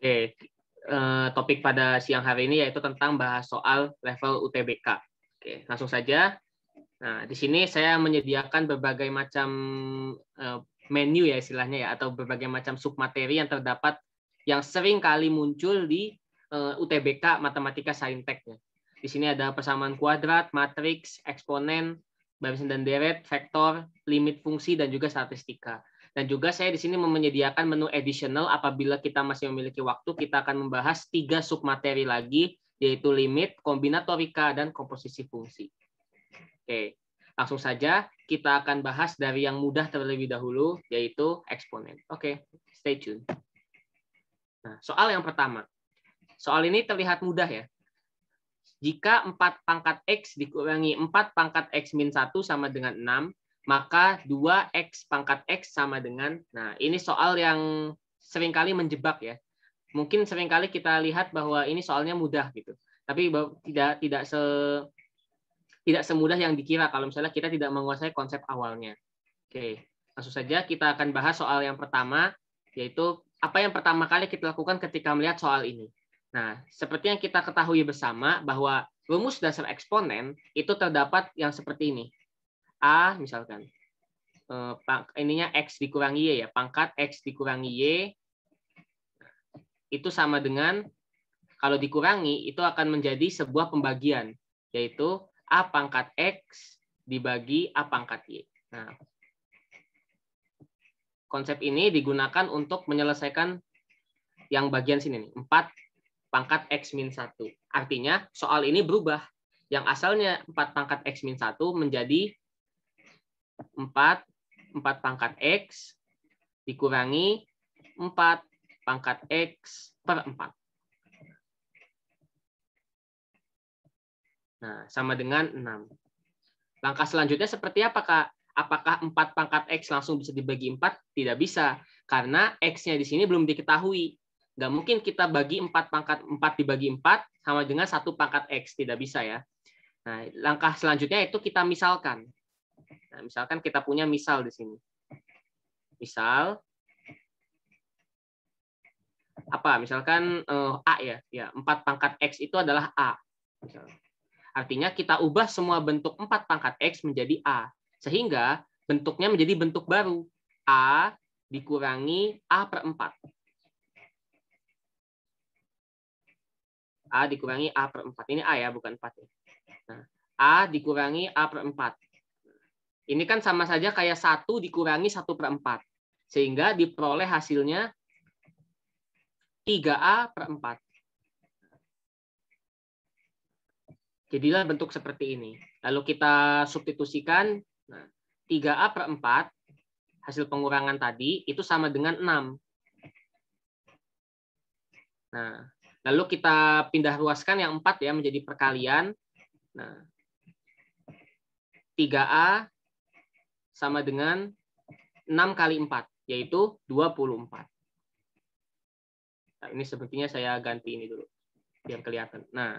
Oke, uh, topik pada siang hari ini yaitu tentang bahas soal level UTBK. Oke, langsung saja. Nah, di sini saya menyediakan berbagai macam uh, menu ya istilahnya ya atau berbagai macam sub materi yang terdapat yang sering kali muncul di uh, eh, UTBK Matematika Saintek. Ya. Di sini ada persamaan kuadrat, matriks, eksponen, barisan dan deret, vektor, limit fungsi dan juga statistika. Dan juga saya di sini menyediakan menu additional apabila kita masih memiliki waktu, kita akan membahas tiga sub materi lagi, yaitu limit, kombinatorika, dan komposisi fungsi. Oke, langsung saja kita akan bahas dari yang mudah terlebih dahulu, yaitu eksponen. Oke, stay tune. Nah, soal yang pertama. Soal ini terlihat mudah ya. Jika 4 pangkat X dikurangi 4 pangkat X min 1 sama dengan 6, maka 2x pangkat x sama dengan, nah ini soal yang seringkali menjebak ya. Mungkin seringkali kita lihat bahwa ini soalnya mudah gitu. Tapi tidak tidak se tidak semudah yang dikira kalau misalnya kita tidak menguasai konsep awalnya. Oke, langsung saja kita akan bahas soal yang pertama, yaitu apa yang pertama kali kita lakukan ketika melihat soal ini. Nah, seperti yang kita ketahui bersama bahwa rumus dasar eksponen itu terdapat yang seperti ini. A misalkan eh, ininya X dikurangi Y ya, pangkat X dikurangi Y itu sama dengan kalau dikurangi itu akan menjadi sebuah pembagian yaitu A pangkat X dibagi A pangkat Y. Nah, konsep ini digunakan untuk menyelesaikan yang bagian sini nih, 4 pangkat X min 1. Artinya soal ini berubah. Yang asalnya 4 pangkat X min 1 menjadi 4, 4 pangkat X dikurangi 4 pangkat X per 4. Nah, sama dengan 6. Langkah selanjutnya seperti apa, Kak? Apakah 4 pangkat X langsung bisa dibagi 4? Tidak bisa, karena X-nya di sini belum diketahui. Nggak mungkin kita bagi 4 pangkat 4 dibagi 4 sama dengan 1 pangkat X. Tidak bisa ya. Nah, langkah selanjutnya itu kita misalkan. Nah, misalkan kita punya misal di sini. Misal apa? Misalkan uh, A ya. Ya, 4 pangkat X itu adalah A. Artinya kita ubah semua bentuk empat pangkat X menjadi A. Sehingga bentuknya menjadi bentuk baru. A dikurangi A per empat. A dikurangi A per 4. Ini A ya, bukan 4. Ya. Nah, A dikurangi A per 4. Ini kan sama saja kayak satu dikurangi satu per empat, sehingga diperoleh hasilnya 3A per empat. Jadilah bentuk seperti ini. Lalu kita substitusikan nah, tiga 3A per 4, hasil pengurangan tadi, itu sama dengan 6. Nah, lalu kita pindah ruaskan yang 4 ya, menjadi perkalian. Nah, 3A sama dengan 6 kali 4, yaitu 24. Nah, ini sepertinya saya ganti ini dulu, biar kelihatan. Nah,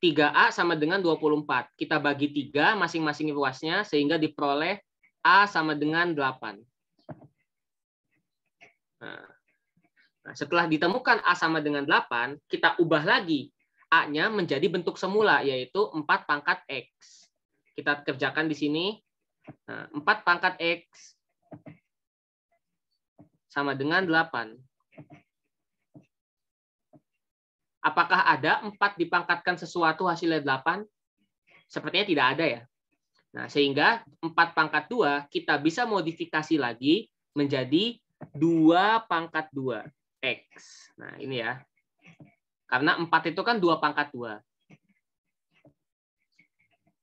3A sama dengan 24. Kita bagi 3 masing-masing ruasnya, sehingga diperoleh A sama dengan 8. Nah, nah, setelah ditemukan A sama dengan 8, kita ubah lagi A-nya menjadi bentuk semula, yaitu 4 pangkat X. Kita kerjakan di sini 4 nah, pangkat X sama dengan 8. Apakah ada 4 dipangkatkan sesuatu hasilnya 8? Sepertinya tidak ada ya. Nah, sehingga 4 pangkat 2 kita bisa modifikasi lagi menjadi 2 pangkat 2 X. Nah, ini ya. Karena 4 itu kan 2 pangkat 2.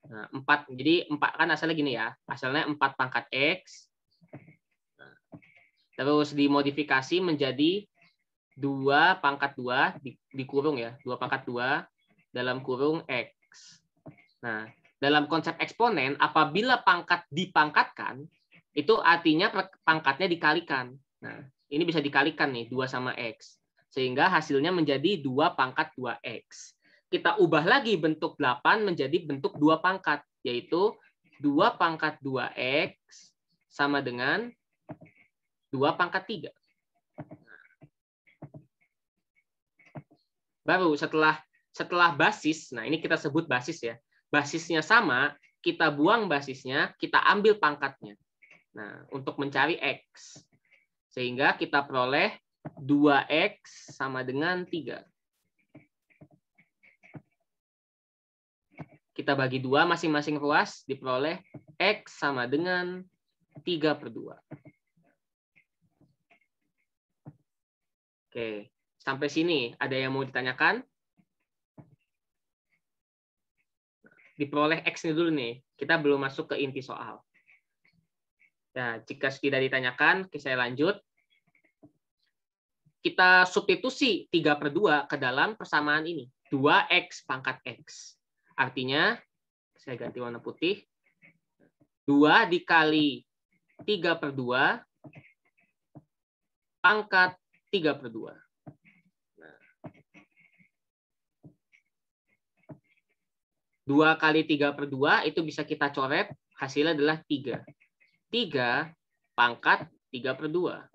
Nah, 4, jadi 4 kan asalnya gini ya. Asalnya 4 pangkat X. Nah, terus dimodifikasi menjadi 2 pangkat 2 di, dikurung ya. 2 pangkat 2 dalam kurung X. Nah, dalam konsep eksponen, apabila pangkat dipangkatkan, itu artinya pangkatnya dikalikan. Nah, ini bisa dikalikan nih, 2 sama X. Sehingga hasilnya menjadi 2 pangkat 2X kita ubah lagi bentuk 8 menjadi bentuk 2 pangkat, yaitu 2 pangkat 2X sama dengan 2 pangkat 3. Nah, baru setelah setelah basis, nah ini kita sebut basis ya. Basisnya sama, kita buang basisnya, kita ambil pangkatnya. Nah, untuk mencari X. Sehingga kita peroleh 2X sama dengan 3. Kita bagi dua masing-masing ruas diperoleh X sama dengan tiga per dua. Oke, sampai sini ada yang mau ditanyakan? Diperoleh X ini dulu nih. Kita belum masuk ke inti soal. Nah, jika tidak ditanyakan, saya lanjut. Kita substitusi 3 per 2 ke dalam persamaan ini. 2X pangkat X. Artinya, saya ganti warna putih. 2 dikali 3 per 2 pangkat 3 per 2. Nah. dua kali tiga per dua itu bisa kita coret. Hasilnya adalah tiga 3 pangkat tiga per dua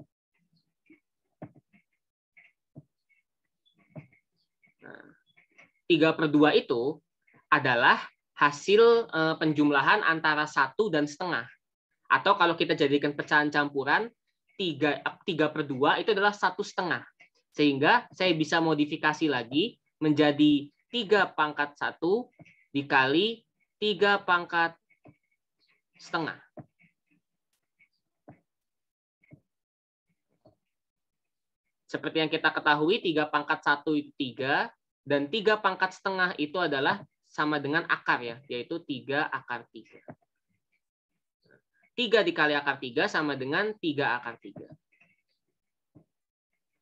nah, tiga per dua itu adalah hasil eh, penjumlahan antara satu dan setengah. Atau kalau kita jadikan pecahan campuran, tiga tiga per dua itu adalah satu setengah. Sehingga saya bisa modifikasi lagi menjadi tiga pangkat satu dikali tiga pangkat setengah. Seperti yang kita ketahui, tiga pangkat satu itu tiga dan tiga pangkat setengah itu adalah sama dengan akar ya, yaitu 3 akar 3. 3 dikali akar 3 sama dengan 3 akar 3.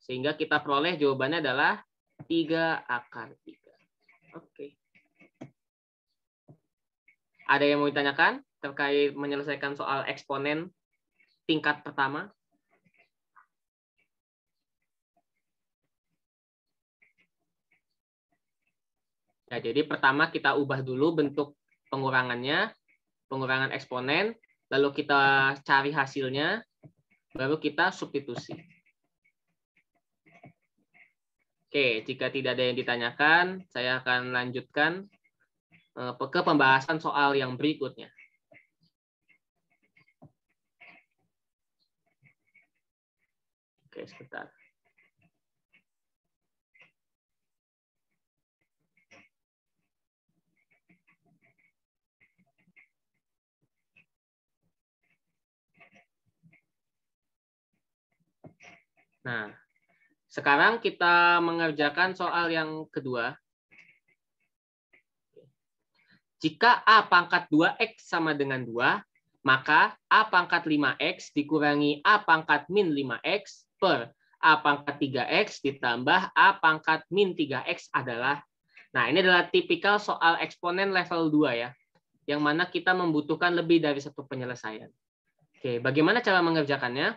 Sehingga kita peroleh jawabannya adalah 3 akar 3. Oke. Ada yang mau ditanyakan terkait menyelesaikan soal eksponen tingkat pertama? Nah, jadi pertama kita ubah dulu bentuk pengurangannya, pengurangan eksponen, lalu kita cari hasilnya, baru kita substitusi. Oke, jika tidak ada yang ditanyakan, saya akan lanjutkan eh, ke pembahasan soal yang berikutnya. Oke, sebentar. Nah, sekarang kita mengerjakan soal yang kedua. Jika A pangkat 2X sama dengan 2, maka A pangkat 5X dikurangi A pangkat min 5X per A pangkat 3X ditambah A pangkat min 3X adalah Nah, ini adalah tipikal soal eksponen level 2 ya, yang mana kita membutuhkan lebih dari satu penyelesaian. Oke, bagaimana cara mengerjakannya?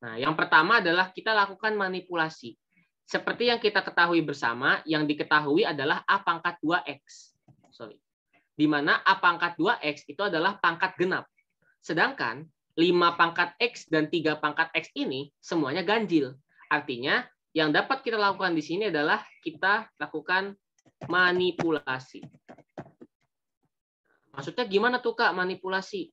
Nah, yang pertama adalah kita lakukan manipulasi. Seperti yang kita ketahui bersama, yang diketahui adalah A pangkat 2X. Sorry. Di mana A pangkat 2X itu adalah pangkat genap. Sedangkan 5 pangkat X dan 3 pangkat X ini semuanya ganjil. Artinya, yang dapat kita lakukan di sini adalah kita lakukan manipulasi. Maksudnya gimana tuh, Kak, manipulasi?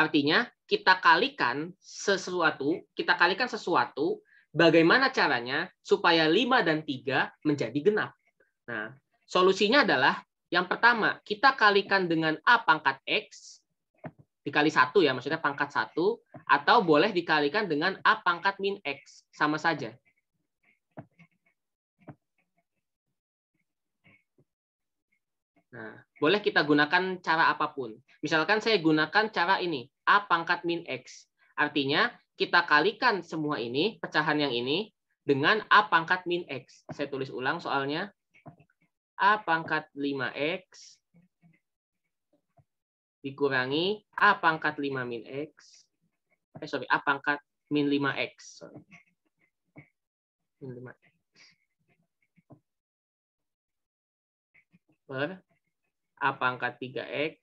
Artinya, kita kalikan sesuatu, kita kalikan sesuatu, bagaimana caranya supaya 5 dan 3 menjadi genap. Nah, solusinya adalah yang pertama, kita kalikan dengan A pangkat X, dikali satu ya, maksudnya pangkat satu atau boleh dikalikan dengan A pangkat min X, sama saja. Nah, boleh kita gunakan cara apapun. Misalkan saya gunakan cara ini. A pangkat min X. Artinya, kita kalikan semua ini, pecahan yang ini, dengan A pangkat min X. Saya tulis ulang soalnya. A pangkat 5X dikurangi A pangkat 5 min X. Eh, sorry, A pangkat min 5X. Sorry. Min 5X. Per A pangkat 3X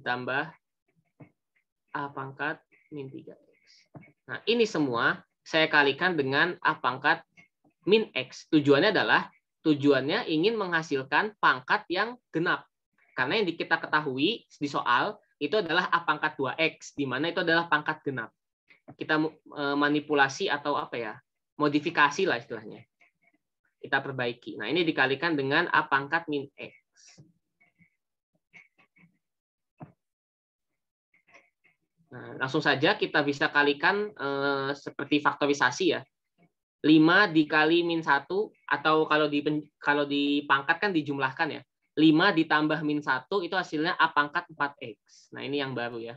ditambah A pangkat min 3X. Nah, ini semua saya kalikan dengan A pangkat min X. Tujuannya adalah, tujuannya ingin menghasilkan pangkat yang genap. Karena yang kita ketahui di soal, itu adalah A pangkat 2X, di mana itu adalah pangkat genap. Kita e, manipulasi atau apa ya, modifikasi lah istilahnya. Kita perbaiki. Nah, ini dikalikan dengan A pangkat min X. Nah, langsung saja kita bisa kalikan eh, seperti faktorisasi ya. 5 dikali min 1 atau kalau di kalau dipangkat kan dijumlahkan ya. 5 ditambah min 1 itu hasilnya A pangkat 4X. Nah, ini yang baru ya.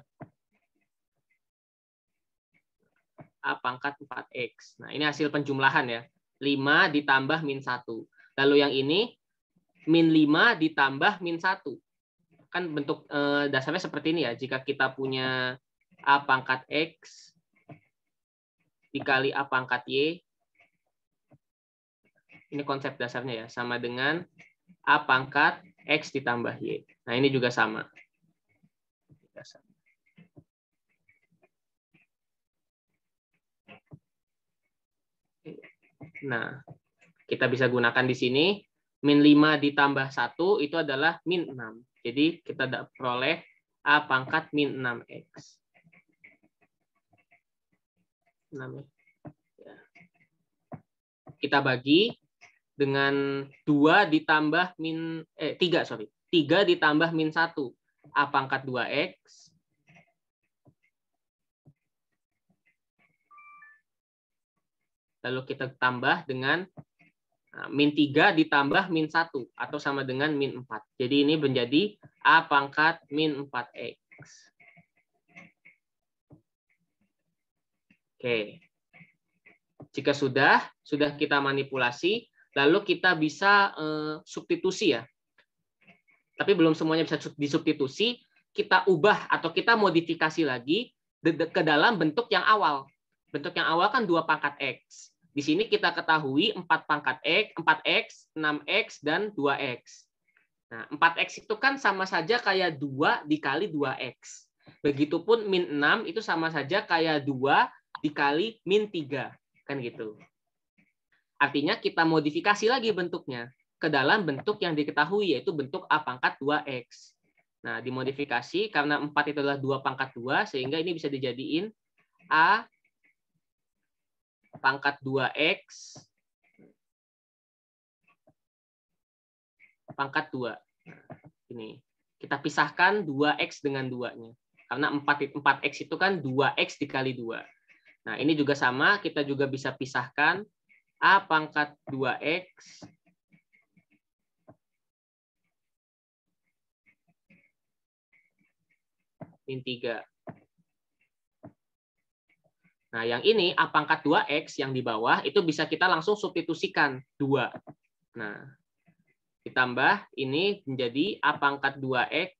A pangkat 4X. Nah, ini hasil penjumlahan ya. 5 ditambah min 1. Lalu yang ini, min 5 ditambah min 1. Kan bentuk eh, dasarnya seperti ini ya. Jika kita punya A pangkat X dikali A pangkat Y. Ini konsep dasarnya ya, sama dengan A pangkat X ditambah Y. Nah, ini juga sama. Nah, kita bisa gunakan di sini. Min 5 ditambah 1 itu adalah min 6. Jadi kita peroleh A pangkat min 6X namanya. Ya. Kita bagi dengan 2 ditambah min eh 3 sorry. 3 ditambah min 1. A pangkat 2X lalu kita tambah dengan nah, min 3 ditambah min 1 atau sama dengan min 4. Jadi ini menjadi A pangkat min 4X. Oke. Jika sudah, sudah kita manipulasi, lalu kita bisa eh, substitusi ya. Tapi belum semuanya bisa disubstitusi, kita ubah atau kita modifikasi lagi ke dalam bentuk yang awal. Bentuk yang awal kan dua pangkat X. Di sini kita ketahui 4 pangkat X, 4X, 6X, dan 2X. Nah, 4X itu kan sama saja kayak 2 dikali 2X. Begitupun min 6 itu sama saja kayak 2 dikali min 3. Kan gitu. Artinya kita modifikasi lagi bentuknya ke dalam bentuk yang diketahui, yaitu bentuk A pangkat 2X. Nah, dimodifikasi karena 4 itu adalah 2 pangkat 2, sehingga ini bisa dijadiin A pangkat 2X pangkat 2. Ini. Kita pisahkan 2X dengan 2-nya. Karena 4, 4X itu kan 2X dikali 2. Nah, ini juga sama, kita juga bisa pisahkan A pangkat 2X min 3. Nah, yang ini A pangkat 2X yang di bawah itu bisa kita langsung substitusikan 2. Nah, ditambah ini menjadi A pangkat 2X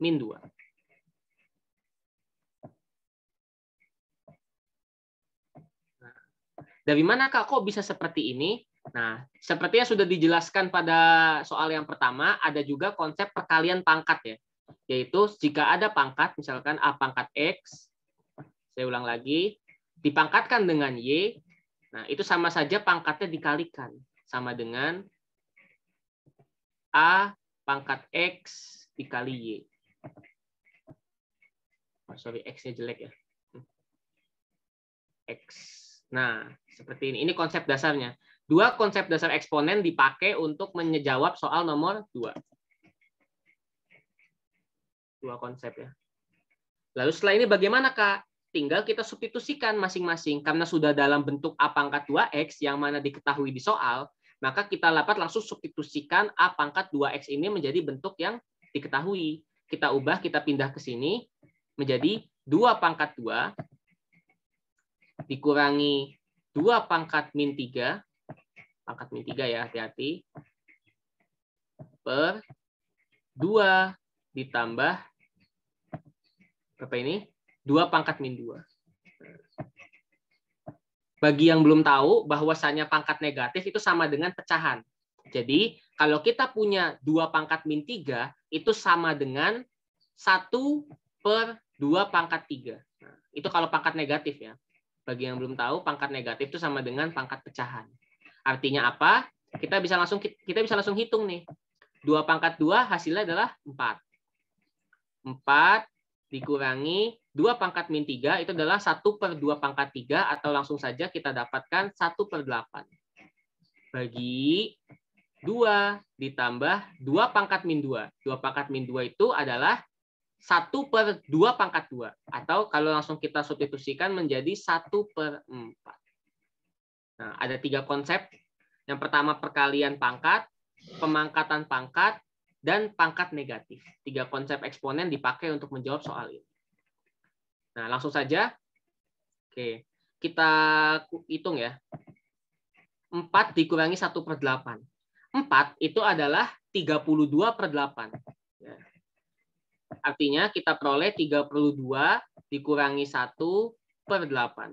min 2. Dari mana Kak kok bisa seperti ini? Nah, sepertinya sudah dijelaskan pada soal yang pertama, ada juga konsep perkalian pangkat ya. Yaitu jika ada pangkat, misalkan A pangkat X, saya ulang lagi, dipangkatkan dengan Y, nah itu sama saja pangkatnya dikalikan. Sama dengan A pangkat X dikali Y. Oh, sorry, X-nya jelek ya. X Nah, seperti ini. Ini konsep dasarnya. Dua konsep dasar eksponen dipakai untuk menjawab soal nomor dua. Dua konsep ya. Lalu setelah ini bagaimana, Kak? Tinggal kita substitusikan masing-masing. Karena sudah dalam bentuk A pangkat 2X yang mana diketahui di soal, maka kita dapat langsung substitusikan A pangkat 2X ini menjadi bentuk yang diketahui. Kita ubah, kita pindah ke sini menjadi 2 pangkat 2 dikurangi 2 pangkat min 3, pangkat min 3 ya, hati-hati, per 2 ditambah berapa ini? 2 pangkat min 2. Bagi yang belum tahu, bahwasannya pangkat negatif itu sama dengan pecahan. Jadi, kalau kita punya 2 pangkat min 3, itu sama dengan 1 per 2 pangkat 3. Nah, itu kalau pangkat negatif ya bagi yang belum tahu pangkat negatif itu sama dengan pangkat pecahan artinya apa kita bisa langsung kita bisa langsung hitung nih dua pangkat dua hasilnya adalah empat empat dikurangi dua pangkat min tiga itu adalah satu per dua pangkat tiga atau langsung saja kita dapatkan satu per delapan bagi dua ditambah dua pangkat min dua dua pangkat min dua itu adalah 1 per 2 pangkat 2. Atau kalau langsung kita substitusikan menjadi 1 per 4. Nah, ada tiga konsep. Yang pertama perkalian pangkat, pemangkatan pangkat, dan pangkat negatif. Tiga konsep eksponen dipakai untuk menjawab soal ini. Nah, langsung saja. Oke, kita hitung ya. 4 dikurangi 1 per 8. 4 itu adalah 32 per 8 Artinya kita peroleh 32 dikurangi 1 per 8.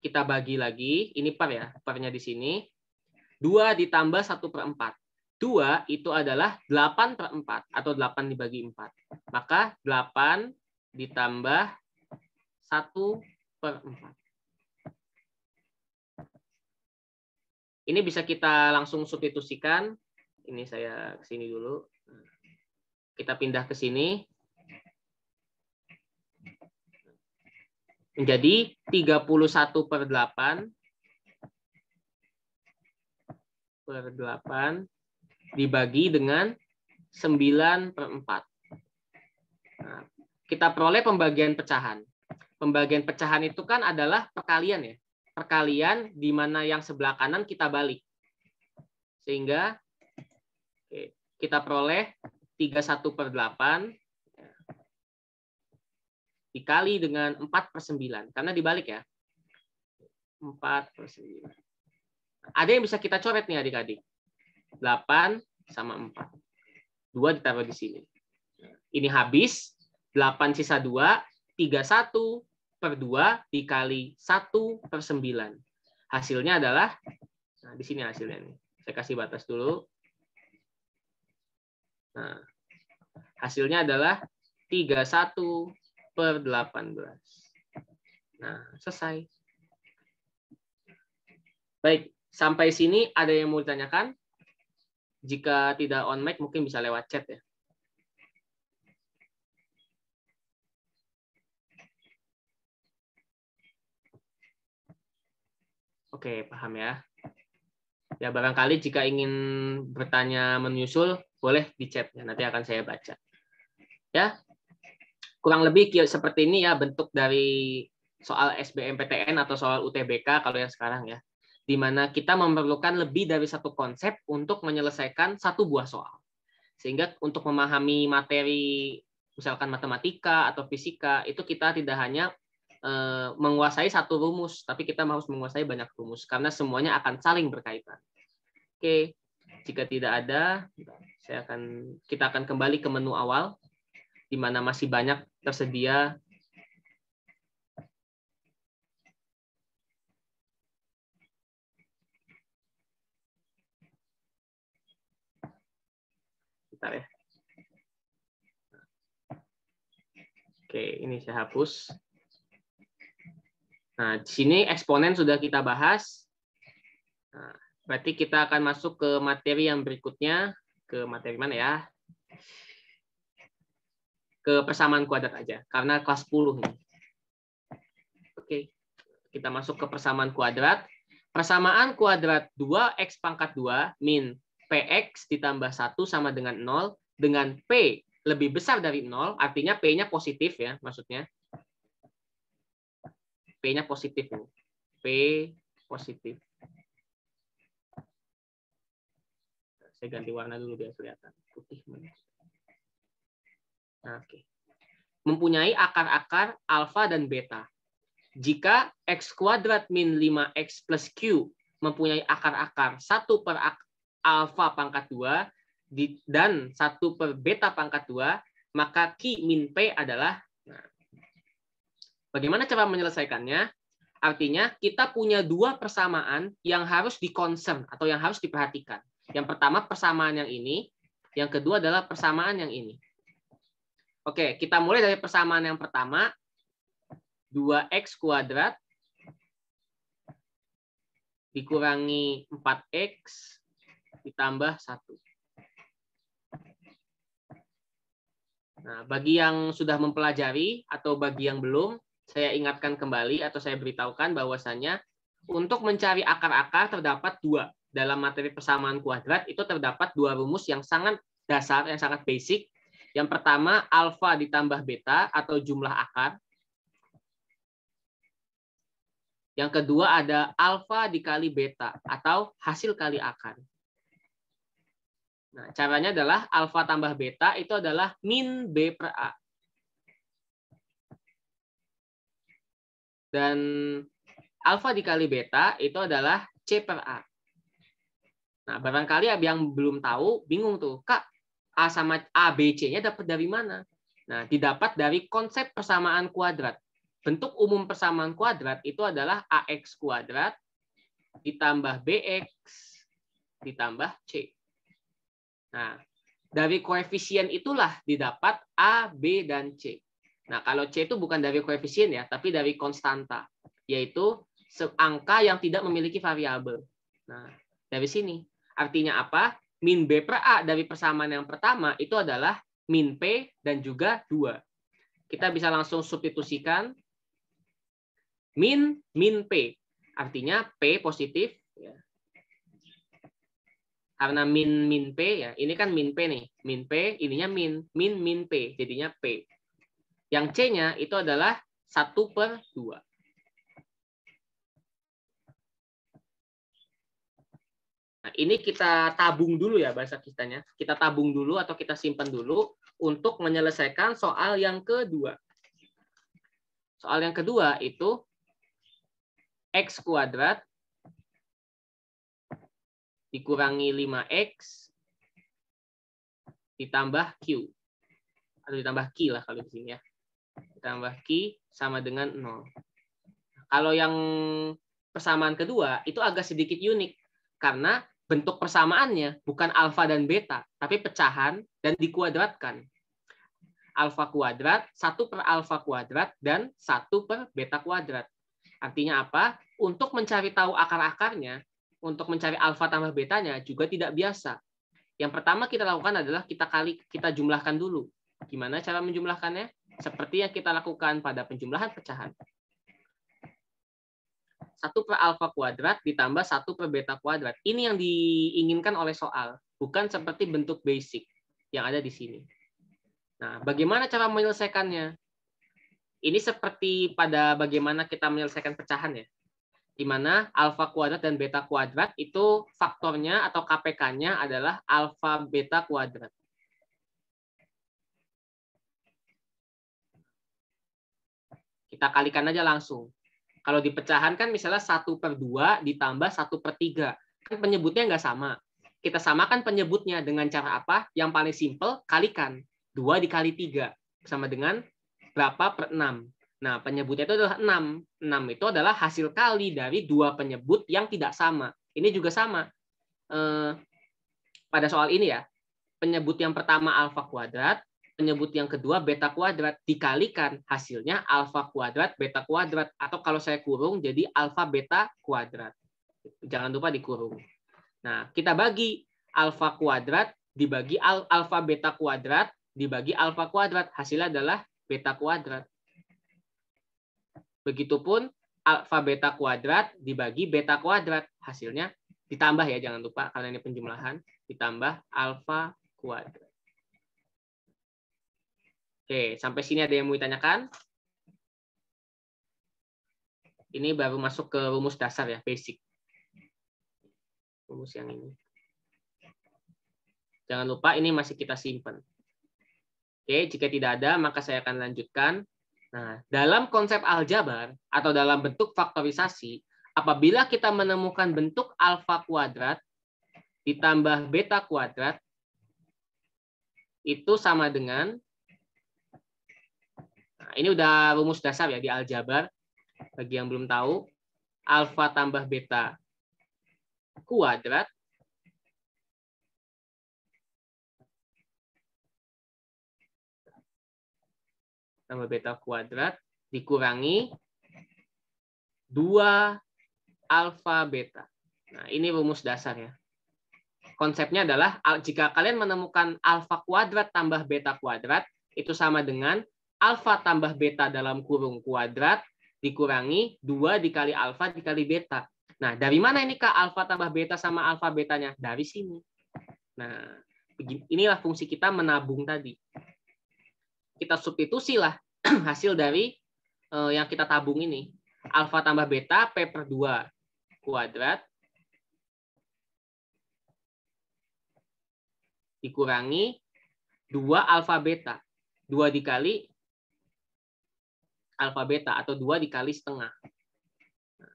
Kita bagi lagi, ini per ya, pernya di sini. 2 ditambah 1 per 4. 2 itu adalah 8 per 4 atau 8 dibagi 4. Maka 8 ditambah 1 per 4. Ini bisa kita langsung substitusikan. Ini saya ke sini dulu. Kita pindah ke sini. Menjadi 31 per 8. Per 8 dibagi dengan 9 per 4. Nah, kita peroleh pembagian pecahan. Pembagian pecahan itu kan adalah perkalian ya perkalian di mana yang sebelah kanan kita balik. Sehingga kita peroleh 31 per 8 dikali dengan 4 per 9. Karena dibalik ya. 4 per 9. Ada yang bisa kita coret nih adik-adik. 8 sama 4. 2 ditaruh di sini. Ini habis. 8 sisa 2. 31 per 2 dikali 1 per 9. Hasilnya adalah, nah di sini hasilnya nih. Saya kasih batas dulu. Nah, hasilnya adalah 31 per 18. Nah, selesai. Baik, sampai sini ada yang mau ditanyakan? Jika tidak on mic mungkin bisa lewat chat ya. Oke, paham ya. Ya, barangkali jika ingin bertanya menyusul, boleh di chat. Ya, nanti akan saya baca. Ya, kurang lebih seperti ini ya bentuk dari soal SBMPTN atau soal UTBK kalau yang sekarang ya. Di mana kita memerlukan lebih dari satu konsep untuk menyelesaikan satu buah soal. Sehingga untuk memahami materi misalkan matematika atau fisika, itu kita tidak hanya Eh, menguasai satu rumus, tapi kita harus menguasai banyak rumus karena semuanya akan saling berkaitan. Oke, jika tidak ada, saya akan kita akan kembali ke menu awal di mana masih banyak tersedia bentar ya. Oke, ini saya hapus. Nah, di sini eksponen sudah kita bahas. Nah, berarti kita akan masuk ke materi yang berikutnya. Ke materi mana ya? Ke persamaan kuadrat aja, karena kelas 10 nih. Oke, kita masuk ke persamaan kuadrat. Persamaan kuadrat 2x pangkat 2 min px ditambah 1 sama dengan 0 dengan p lebih besar dari 0, artinya p-nya positif ya maksudnya P-nya positif ya. P positif. Saya ganti warna dulu biar kelihatan. Putih. Nah, oke. Okay. Mempunyai akar-akar alfa dan beta. Jika x kuadrat min 5x plus q mempunyai akar-akar 1 per alfa pangkat 2 dan 1 per beta pangkat 2, maka Q min P adalah Bagaimana cara menyelesaikannya? Artinya kita punya dua persamaan yang harus dikonsern atau yang harus diperhatikan. Yang pertama persamaan yang ini, yang kedua adalah persamaan yang ini. Oke, kita mulai dari persamaan yang pertama. 2x kuadrat dikurangi 4x ditambah 1. Nah, bagi yang sudah mempelajari atau bagi yang belum, saya ingatkan kembali atau saya beritahukan bahwasannya untuk mencari akar-akar terdapat dua dalam materi persamaan kuadrat itu terdapat dua rumus yang sangat dasar yang sangat basic. Yang pertama alfa ditambah beta atau jumlah akar. Yang kedua ada alfa dikali beta atau hasil kali akar. Nah, caranya adalah alfa tambah beta itu adalah min B per A. Dan alfa dikali beta itu adalah C per A. Nah, barangkali yang belum tahu, bingung tuh. Kak, A sama A, B, C-nya dapat dari mana? Nah, didapat dari konsep persamaan kuadrat. Bentuk umum persamaan kuadrat itu adalah AX kuadrat ditambah BX ditambah C. Nah, dari koefisien itulah didapat A, B, dan C. Nah, kalau C itu bukan dari koefisien ya, tapi dari konstanta, yaitu angka yang tidak memiliki variabel. Nah, dari sini. Artinya apa? Min B per A dari persamaan yang pertama itu adalah min P dan juga 2. Kita bisa langsung substitusikan min min P. Artinya P positif. Ya. Karena min min P, ya ini kan min P nih. Min P, ininya min. Min min P, jadinya P. Yang C-nya itu adalah 1 per 2. Nah, ini kita tabung dulu ya bahasa kitanya. Kita tabung dulu atau kita simpan dulu untuk menyelesaikan soal yang kedua. Soal yang kedua itu X kuadrat dikurangi 5X ditambah Q. Atau ditambah Q lah kalau di sini ya. Ditambah Q sama dengan 0. Kalau yang persamaan kedua, itu agak sedikit unik. Karena bentuk persamaannya bukan alfa dan beta, tapi pecahan dan dikuadratkan. Alfa kuadrat, 1 per alfa kuadrat, dan 1 per beta kuadrat. Artinya apa? Untuk mencari tahu akar-akarnya, untuk mencari alfa tambah betanya juga tidak biasa. Yang pertama kita lakukan adalah kita kali kita jumlahkan dulu. Gimana cara menjumlahkannya? seperti yang kita lakukan pada penjumlahan pecahan. 1 per alfa kuadrat ditambah 1 per beta kuadrat. Ini yang diinginkan oleh soal, bukan seperti bentuk basic yang ada di sini. Nah, bagaimana cara menyelesaikannya? Ini seperti pada bagaimana kita menyelesaikan pecahan ya. Di mana alfa kuadrat dan beta kuadrat itu faktornya atau KPK-nya adalah alfa beta kuadrat. Kita kalikan aja langsung. Kalau dipecahan kan misalnya 1 per 2 ditambah 1 per 3. Kan penyebutnya nggak sama. Kita samakan penyebutnya dengan cara apa? Yang paling simple kalikan. 2 dikali 3. Sama dengan berapa per 6. Nah, penyebutnya itu adalah 6. 6 itu adalah hasil kali dari dua penyebut yang tidak sama. Ini juga sama. Eh, pada soal ini ya, penyebut yang pertama alfa kuadrat, menyebut yang kedua beta kuadrat dikalikan hasilnya alfa kuadrat beta kuadrat atau kalau saya kurung jadi alfa beta kuadrat. Jangan lupa dikurung. Nah, kita bagi alfa kuadrat dibagi al alfa beta kuadrat dibagi alfa kuadrat hasilnya adalah beta kuadrat. Begitupun alfa beta kuadrat dibagi beta kuadrat hasilnya ditambah ya jangan lupa karena ini penjumlahan ditambah alfa kuadrat. Oke, sampai sini ada yang mau ditanyakan? Ini baru masuk ke rumus dasar ya, basic. Rumus yang ini. Jangan lupa ini masih kita simpan. Oke, jika tidak ada, maka saya akan lanjutkan. Nah, dalam konsep aljabar atau dalam bentuk faktorisasi, apabila kita menemukan bentuk alfa kuadrat ditambah beta kuadrat, itu sama dengan Nah, ini udah rumus dasar ya di aljabar. Bagi yang belum tahu, alfa tambah beta kuadrat tambah beta kuadrat dikurangi dua alfa beta. Nah, ini rumus dasar ya. Konsepnya adalah jika kalian menemukan alfa kuadrat tambah beta kuadrat, itu sama dengan alfa tambah beta dalam kurung kuadrat dikurangi 2 dikali alfa dikali beta. Nah, dari mana ini Kak? Alfa tambah beta sama alfa betanya? Dari sini. Nah, inilah fungsi kita menabung tadi. Kita substitusi lah hasil dari eh, yang kita tabung ini. Alfa tambah beta P per 2 kuadrat dikurangi 2 alfa beta. 2 dikali alfa beta atau 2 dikali setengah. Nah,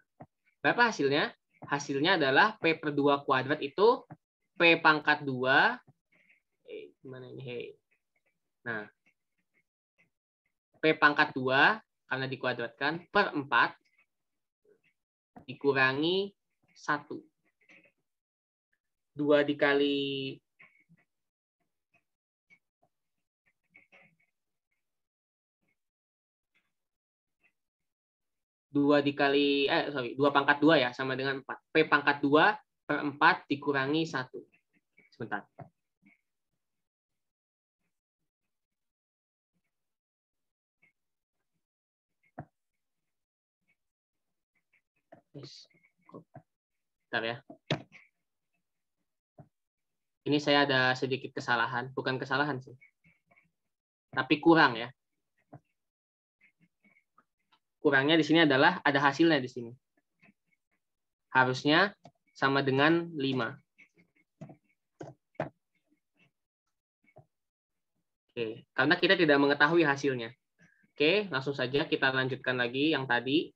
berapa hasilnya? Hasilnya adalah P per 2 kuadrat itu P pangkat 2. Hey, eh, gimana ini? Hey. Nah, P pangkat 2 karena dikuadratkan per 4 dikurangi 1. 2 dikali 2 dikali eh sorry, 2 pangkat 2 ya sama dengan 4. P pangkat 2 per 4 dikurangi 1. Sebentar. Bentar ya. Ini saya ada sedikit kesalahan, bukan kesalahan sih. Tapi kurang ya kurangnya di sini adalah ada hasilnya di sini. Harusnya sama dengan 5. Oke, karena kita tidak mengetahui hasilnya. Oke, langsung saja kita lanjutkan lagi yang tadi.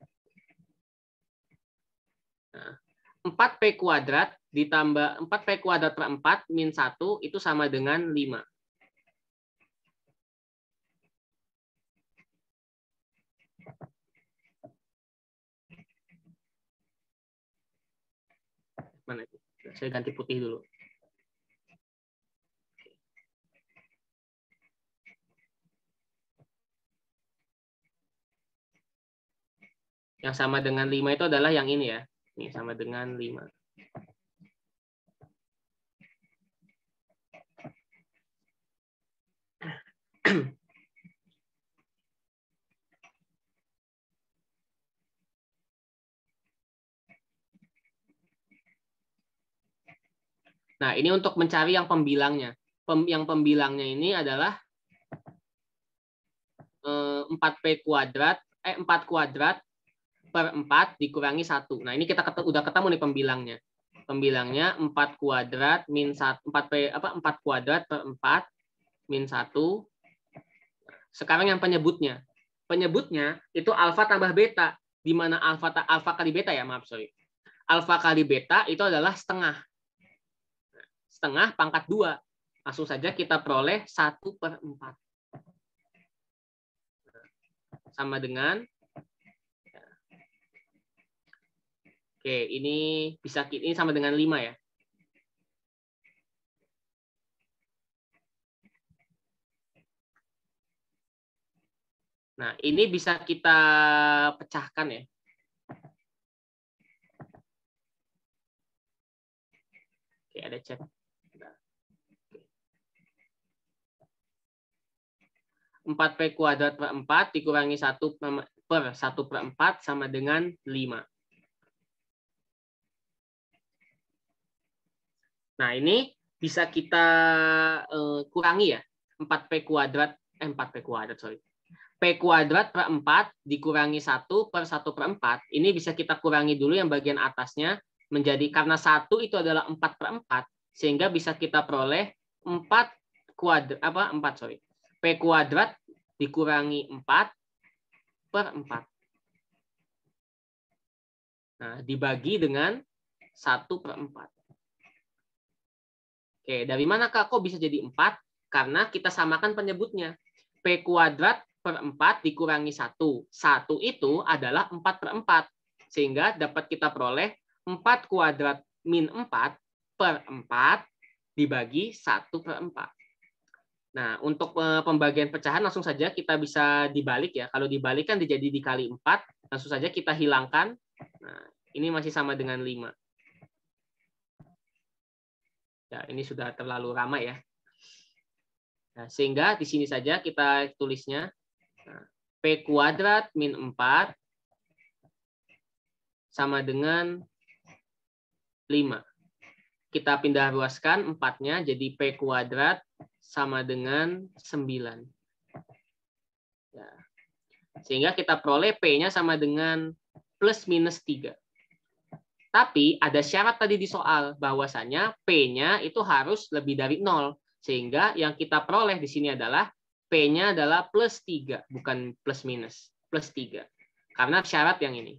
Nah, 4P kuadrat ditambah 4P kuadrat per 4 min 1 itu sama dengan 5. Saya ganti putih dulu. Yang sama dengan 5 itu adalah yang ini ya. Ini sama dengan 5. Nah, ini untuk mencari yang pembilangnya. Pem, yang pembilangnya ini adalah 4P eh, kuadrat, eh, 4 kuadrat per 4 dikurangi 1. Nah, ini kita ketemu, udah ketemu nih pembilangnya. Pembilangnya 4 kuadrat min 4P, apa, 4 kuadrat per 4 min 1. Sekarang yang penyebutnya. Penyebutnya itu alfa tambah beta. Di mana alfa, alfa kali beta ya, maaf, sorry. Alfa kali beta itu adalah setengah setengah pangkat 2. Langsung saja kita peroleh 1 per 4. Sama dengan Oke, ini bisa ini sama dengan 5 ya. Nah, ini bisa kita pecahkan ya. Oke, ada chat. 4P kuadrat per 4 dikurangi 1 per 1 per 4 sama dengan 5. Nah, ini bisa kita uh, kurangi ya. 4P kuadrat, eh, 4P kuadrat, sorry. P kuadrat per 4 dikurangi 1 per 1 per 4. Ini bisa kita kurangi dulu yang bagian atasnya menjadi, karena 1 itu adalah 4 per 4, sehingga bisa kita peroleh 4 kuadrat, apa, 4, sorry. P kuadrat dikurangi 4 per 4. Nah, dibagi dengan 1 per 4. Oke, dari mana Kak kok bisa jadi 4? Karena kita samakan penyebutnya. P kuadrat per 4 dikurangi 1. 1 itu adalah 4 per 4. Sehingga dapat kita peroleh 4 kuadrat min 4 per 4 dibagi 1 per 4. Nah, untuk eh, pembagian pecahan langsung saja kita bisa dibalik ya. Kalau dibalik kan jadi dikali 4, langsung saja kita hilangkan. Nah, ini masih sama dengan 5. Ya, ini sudah terlalu ramai ya. Nah, sehingga di sini saja kita tulisnya. Nah, P kuadrat min 4 sama dengan 5. Kita pindah ruaskan 4-nya jadi P kuadrat sama dengan 9. Ya. Sehingga kita peroleh P-nya sama dengan plus minus 3. Tapi ada syarat tadi di soal bahwasannya P-nya itu harus lebih dari 0. Sehingga yang kita peroleh di sini adalah P-nya adalah plus 3, bukan plus minus. Plus 3. Karena syarat yang ini.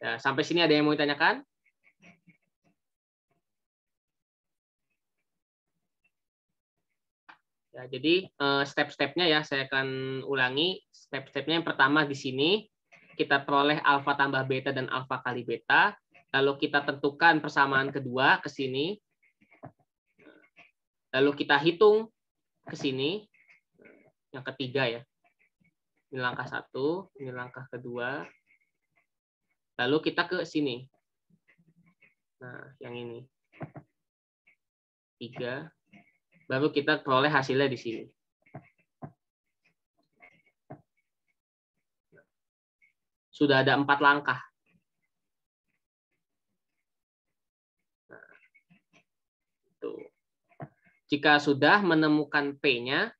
Ya, sampai sini ada yang mau ditanyakan? Ya, jadi eh, step-stepnya ya saya akan ulangi. Step-stepnya yang pertama di sini kita peroleh alfa tambah beta dan alfa kali beta. Lalu kita tentukan persamaan kedua ke sini. Lalu kita hitung ke sini. Yang ketiga ya. Ini langkah satu, ini langkah kedua. Lalu kita ke sini. Nah, yang ini. Tiga, Baru kita peroleh hasilnya di sini. Sudah ada empat langkah. Jika sudah menemukan P-nya,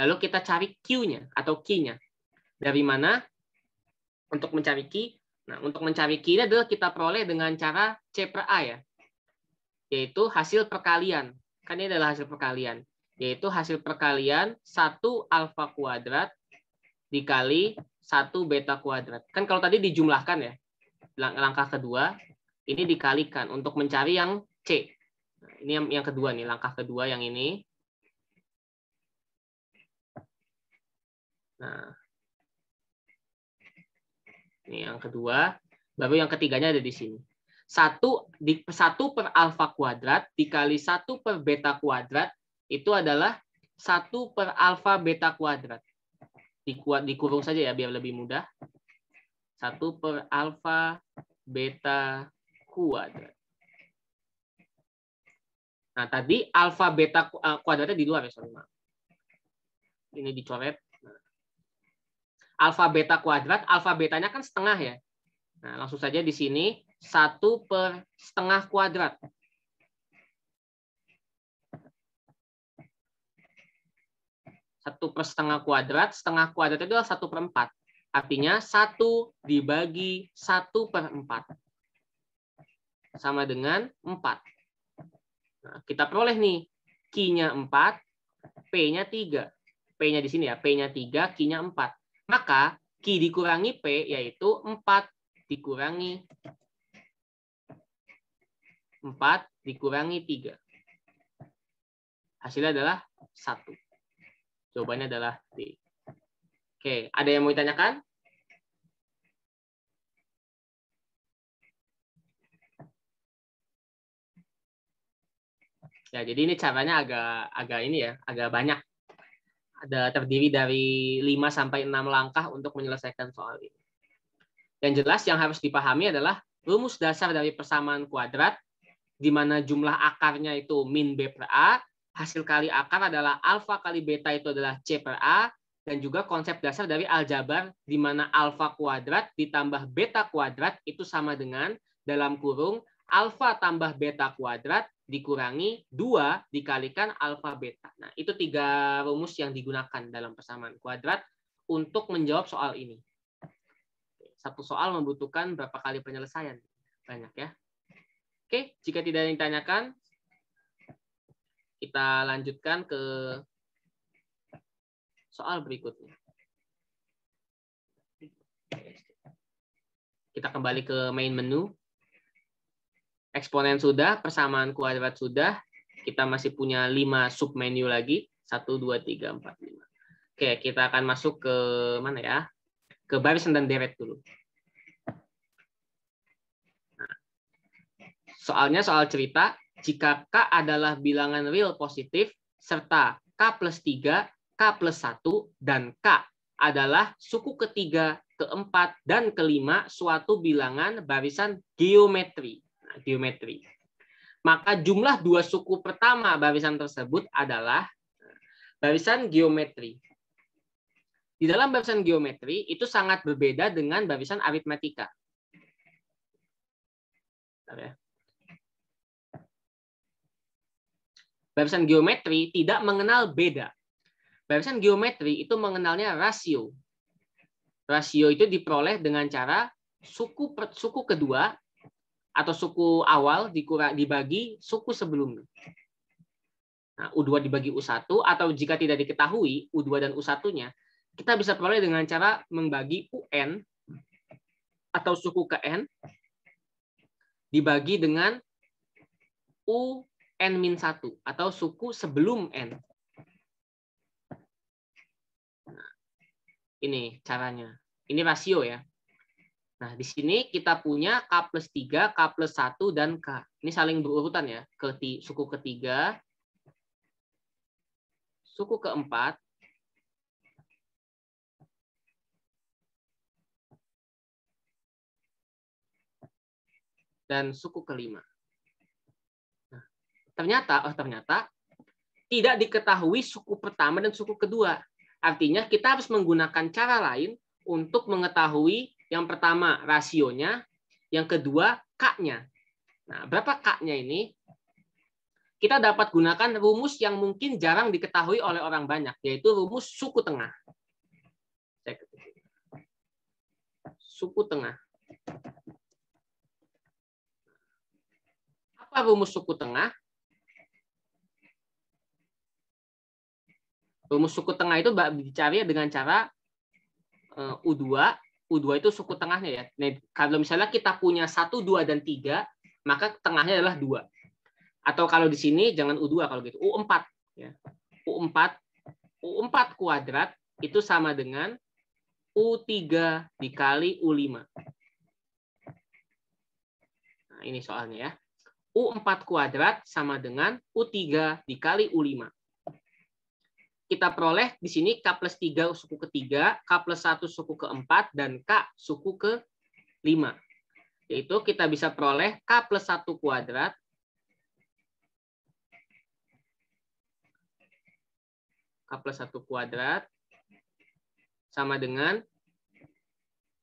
lalu kita cari Q-nya atau Q-nya. Dari mana? Untuk mencari Q, Nah, untuk mencari Q nya adalah kita peroleh dengan cara C per A ya, yaitu hasil perkalian. Kan ini adalah hasil perkalian. Yaitu hasil perkalian 1 alfa kuadrat dikali 1 beta kuadrat. Kan kalau tadi dijumlahkan ya, langkah kedua, ini dikalikan untuk mencari yang C. Nah, ini yang, yang kedua nih, langkah kedua yang ini. Nah, ini yang kedua. baru yang ketiganya ada di sini. Satu, di, 1 per alfa kuadrat dikali satu per beta kuadrat itu adalah satu per alfa beta kuadrat. Dikuat, dikurung saja ya biar lebih mudah. Satu per alfa beta kuadrat. Nah, tadi alfa beta eh, kuadratnya di luar ya, sorry, maaf. Ini dicoret. Nah. Alfa beta kuadrat, alfa betanya kan setengah ya. Nah, langsung saja di sini satu per setengah kuadrat. Satu per setengah kuadrat, setengah kuadrat itu adalah satu per empat. Artinya satu dibagi satu per empat. Sama dengan empat. Nah, kita peroleh nih, Q-nya empat, P-nya tiga. P-nya di sini ya, P-nya tiga, Q-nya empat. Maka Q dikurangi P, yaitu empat dikurangi 4 dikurangi 3. Hasilnya adalah 1. Jawabannya adalah D. Oke, ada yang mau ditanyakan? Ya, jadi ini caranya agak agak ini ya, agak banyak. Ada terdiri dari 5 sampai 6 langkah untuk menyelesaikan soal ini. Yang jelas yang harus dipahami adalah rumus dasar dari persamaan kuadrat di mana jumlah akarnya itu min B per A, hasil kali akar adalah alfa kali beta itu adalah C per A, dan juga konsep dasar dari aljabar di mana alfa kuadrat ditambah beta kuadrat itu sama dengan dalam kurung alfa tambah beta kuadrat dikurangi 2 dikalikan alfa beta. Nah, itu tiga rumus yang digunakan dalam persamaan kuadrat untuk menjawab soal ini. Satu soal membutuhkan berapa kali penyelesaian? Banyak ya. Oke, jika tidak ada yang ditanyakan, kita lanjutkan ke soal berikutnya. Kita kembali ke main menu. Eksponen sudah, persamaan kuadrat sudah. Kita masih punya lima sub menu lagi. satu, dua, tiga, empat, lima. Oke, kita akan masuk ke mana ya? Ke baris dan deret dulu. Soalnya soal cerita, jika K adalah bilangan real positif, serta K plus 3, K plus 1, dan K adalah suku ketiga, keempat, dan kelima suatu bilangan barisan geometri. Nah, geometri. Maka jumlah dua suku pertama barisan tersebut adalah barisan geometri. Di dalam barisan geometri itu sangat berbeda dengan barisan aritmatika. Bentar ya. barisan geometri tidak mengenal beda. Barisan geometri itu mengenalnya rasio. Rasio itu diperoleh dengan cara suku per, suku kedua atau suku awal dikurang, dibagi suku sebelumnya. Nah, U2 dibagi U1 atau jika tidak diketahui U2 dan U1-nya, kita bisa peroleh dengan cara membagi UN atau suku ke N dibagi dengan U n satu atau suku sebelum N. Nah, ini caranya. Ini rasio ya. Nah, di sini kita punya K plus 3, K plus 1, dan K. Ini saling berurutan ya. Keti, suku ketiga, suku keempat, dan suku kelima. Ternyata, oh ternyata tidak diketahui suku pertama dan suku kedua. Artinya kita harus menggunakan cara lain untuk mengetahui yang pertama rasionya, yang kedua K-nya. Nah, berapa K-nya ini? Kita dapat gunakan rumus yang mungkin jarang diketahui oleh orang banyak, yaitu rumus suku tengah. Suku tengah. Apa rumus suku tengah? Rumus suku tengah itu dicari dengan cara uh, U2. U2 itu suku tengahnya ya. Nah, kalau misalnya kita punya 1, 2, dan 3, maka tengahnya adalah 2. Atau kalau di sini, jangan U2 kalau gitu. U4. Ya. U4. U4 kuadrat itu sama dengan U3 dikali U5. Nah, ini soalnya ya. U4 kuadrat sama dengan U3 dikali U5 kita peroleh di sini K plus 3 suku ketiga, K plus 1 suku keempat, dan K suku ke 5. Yaitu kita bisa peroleh K plus 1 kuadrat K plus 1 kuadrat sama dengan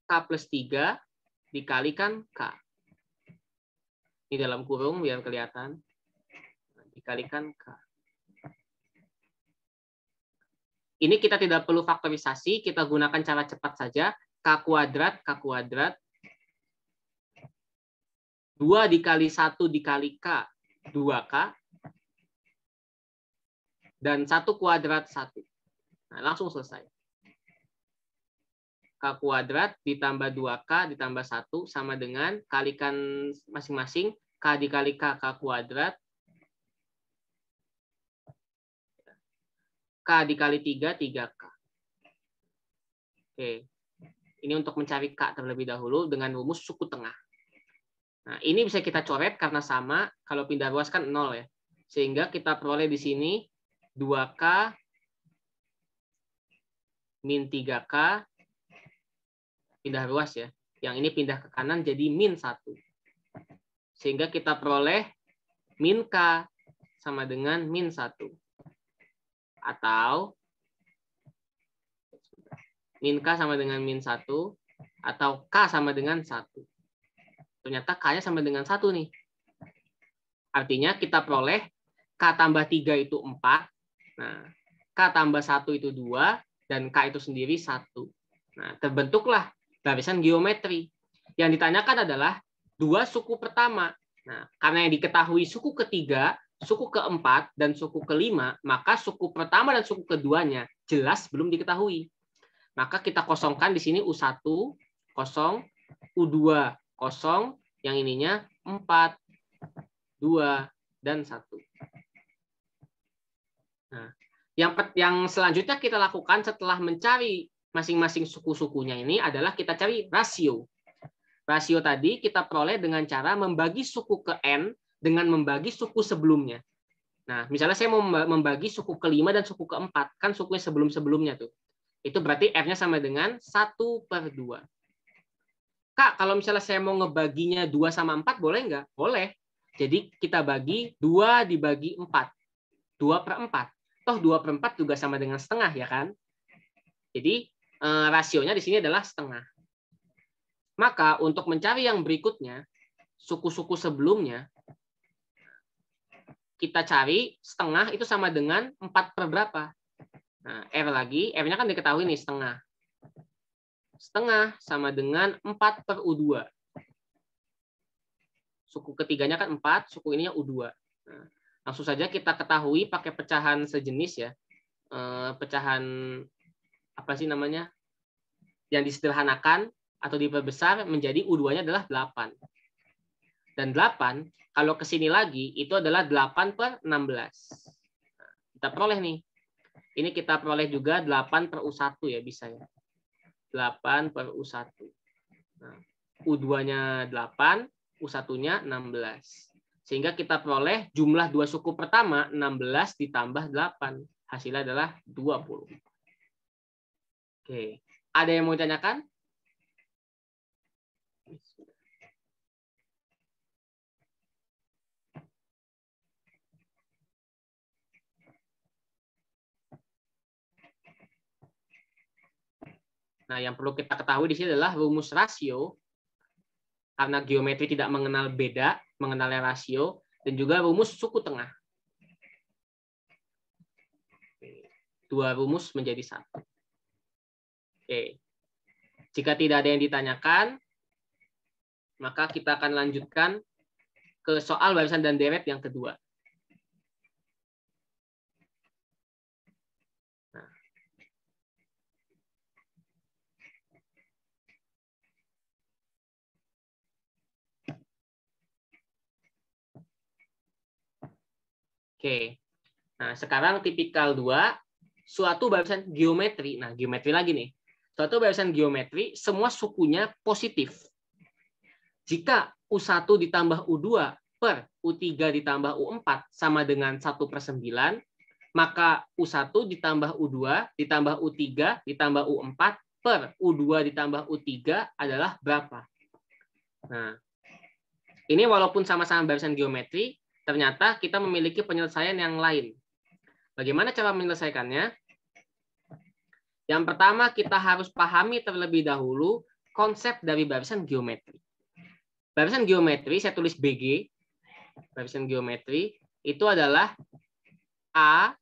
K plus 3 dikalikan K. Ini dalam kurung biar kelihatan. Dikalikan K. Ini kita tidak perlu faktorisasi, kita gunakan cara cepat saja. K kuadrat, K kuadrat. 2 dikali 1 dikali K, 2K. Dan 1 kuadrat 1. Nah, langsung selesai. K kuadrat ditambah 2K ditambah 1 sama dengan kalikan masing-masing K dikali K, K kuadrat K dikali 3, 3K. Oke. Ini untuk mencari K terlebih dahulu dengan rumus suku tengah. Nah, ini bisa kita coret karena sama. Kalau pindah ruas kan 0 ya. Sehingga kita peroleh di sini 2K min 3K pindah ruas ya. Yang ini pindah ke kanan jadi min 1. Sehingga kita peroleh min K sama dengan min 1 atau min K sama dengan min 1 atau K sama dengan 1. Ternyata K-nya sama dengan 1 nih. Artinya kita peroleh K tambah 3 itu 4. Nah, K tambah 1 itu 2. Dan K itu sendiri 1. Nah, terbentuklah barisan geometri. Yang ditanyakan adalah dua suku pertama. Nah, karena yang diketahui suku ketiga, suku keempat dan suku kelima, maka suku pertama dan suku keduanya jelas belum diketahui. Maka kita kosongkan di sini U1, kosong, U2, kosong, yang ininya 4, 2, dan 1. Nah, yang, yang selanjutnya kita lakukan setelah mencari masing-masing suku-sukunya ini adalah kita cari rasio. Rasio tadi kita peroleh dengan cara membagi suku ke N dengan membagi suku sebelumnya. Nah, misalnya saya mau membagi suku kelima dan suku keempat, kan suku yang sebelum-sebelumnya tuh. Itu berarti R-nya sama dengan 1 per 2. Kak, kalau misalnya saya mau ngebaginya 2 sama 4, boleh nggak? Boleh. Jadi kita bagi 2 dibagi 4. 2 per 4. Toh 2 per 4 juga sama dengan setengah, ya kan? Jadi eh, rasionya di sini adalah setengah. Maka untuk mencari yang berikutnya, suku-suku sebelumnya, kita cari setengah itu sama dengan 4 per berapa? Nah, R lagi, R-nya kan diketahui nih setengah. Setengah sama dengan 4 per U2. Suku ketiganya kan 4, suku ininya U2. Nah, langsung saja kita ketahui pakai pecahan sejenis ya. E, pecahan apa sih namanya? Yang disederhanakan atau diperbesar menjadi U2-nya adalah 8. Dan 8 kalau ke sini lagi, itu adalah 8 per 16. Nah, kita peroleh nih. Ini kita peroleh juga 8 per U1 ya bisa ya. 8 per U1. Nah, U2-nya 8, U1-nya 16. Sehingga kita peroleh jumlah dua suku pertama 16 ditambah 8. Hasilnya adalah 20. Oke, ada yang mau ditanyakan? Nah, yang perlu kita ketahui di sini adalah rumus rasio karena geometri tidak mengenal beda, mengenal rasio dan juga rumus suku tengah. Dua rumus menjadi satu. Oke. Jika tidak ada yang ditanyakan, maka kita akan lanjutkan ke soal barisan dan deret yang kedua. Oke. Nah, sekarang tipikal 2, suatu barisan geometri. Nah, geometri lagi nih. Suatu barisan geometri, semua sukunya positif. Jika U1 ditambah U2 per U3 ditambah U4 sama dengan 1 per 9, maka U1 ditambah U2 ditambah U3 ditambah U4 per U2 ditambah U3 adalah berapa? Nah, ini walaupun sama-sama barisan geometri, ternyata kita memiliki penyelesaian yang lain. Bagaimana cara menyelesaikannya? Yang pertama, kita harus pahami terlebih dahulu konsep dari barisan geometri. Barisan geometri, saya tulis BG, barisan geometri, itu adalah A,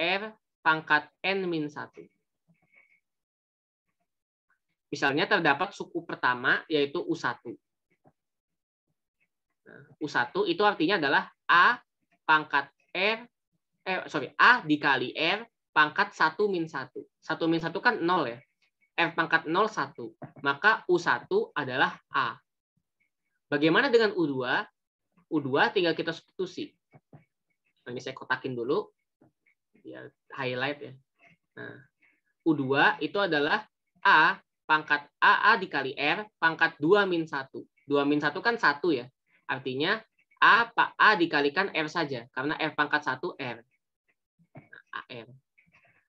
R, pangkat N min 1. Misalnya terdapat suku pertama, yaitu U1 U1 itu artinya adalah A pangkat R, eh, sorry, A dikali R pangkat 1 min 1. 1 min 1 kan 0 ya. R pangkat 0, 1. Maka U1 adalah A. Bagaimana dengan U2? U2 tinggal kita substitusi. Nah, ini saya kotakin dulu. Ya, highlight ya. Nah, U2 itu adalah A pangkat AA dikali R pangkat 2 min 1. 2 min 1 kan 1 ya. Artinya A, A dikalikan R saja, karena R pangkat 1 R. Nah, AR.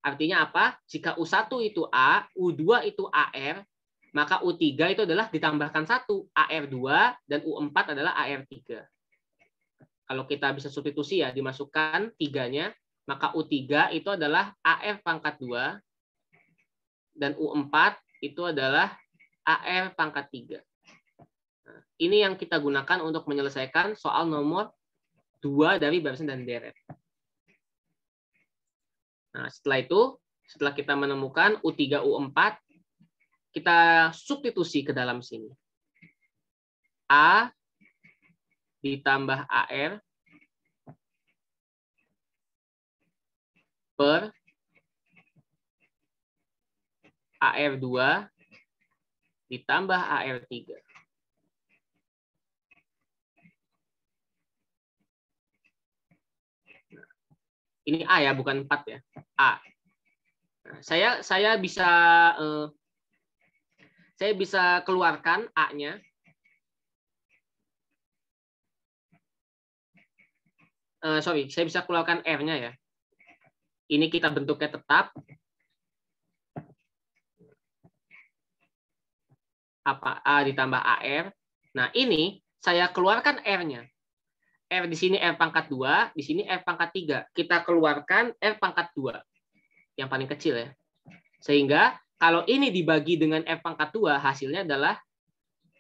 Artinya apa? Jika U1 itu A, U2 itu AR, maka U3 itu adalah ditambahkan 1, AR2, dan U4 adalah AR3. Kalau kita bisa substitusi ya, dimasukkan 3-nya, maka U3 itu adalah AR pangkat 2, dan U4 itu adalah AR pangkat 3. Ini yang kita gunakan untuk menyelesaikan soal nomor 2 dari barisan dan deret. Nah, setelah itu, setelah kita menemukan U3, U4, kita substitusi ke dalam sini. A ditambah AR per AR2 ditambah AR3. Ini A ya, bukan 4 ya. A. Nah, saya saya bisa eh, saya bisa keluarkan A-nya. Eh, sorry, saya bisa keluarkan R-nya ya. Ini kita bentuknya tetap. Apa A ditambah AR. Nah, ini saya keluarkan R-nya. R di sini R pangkat 2, di sini R pangkat 3. Kita keluarkan R pangkat 2, yang paling kecil ya. Sehingga kalau ini dibagi dengan R pangkat 2, hasilnya adalah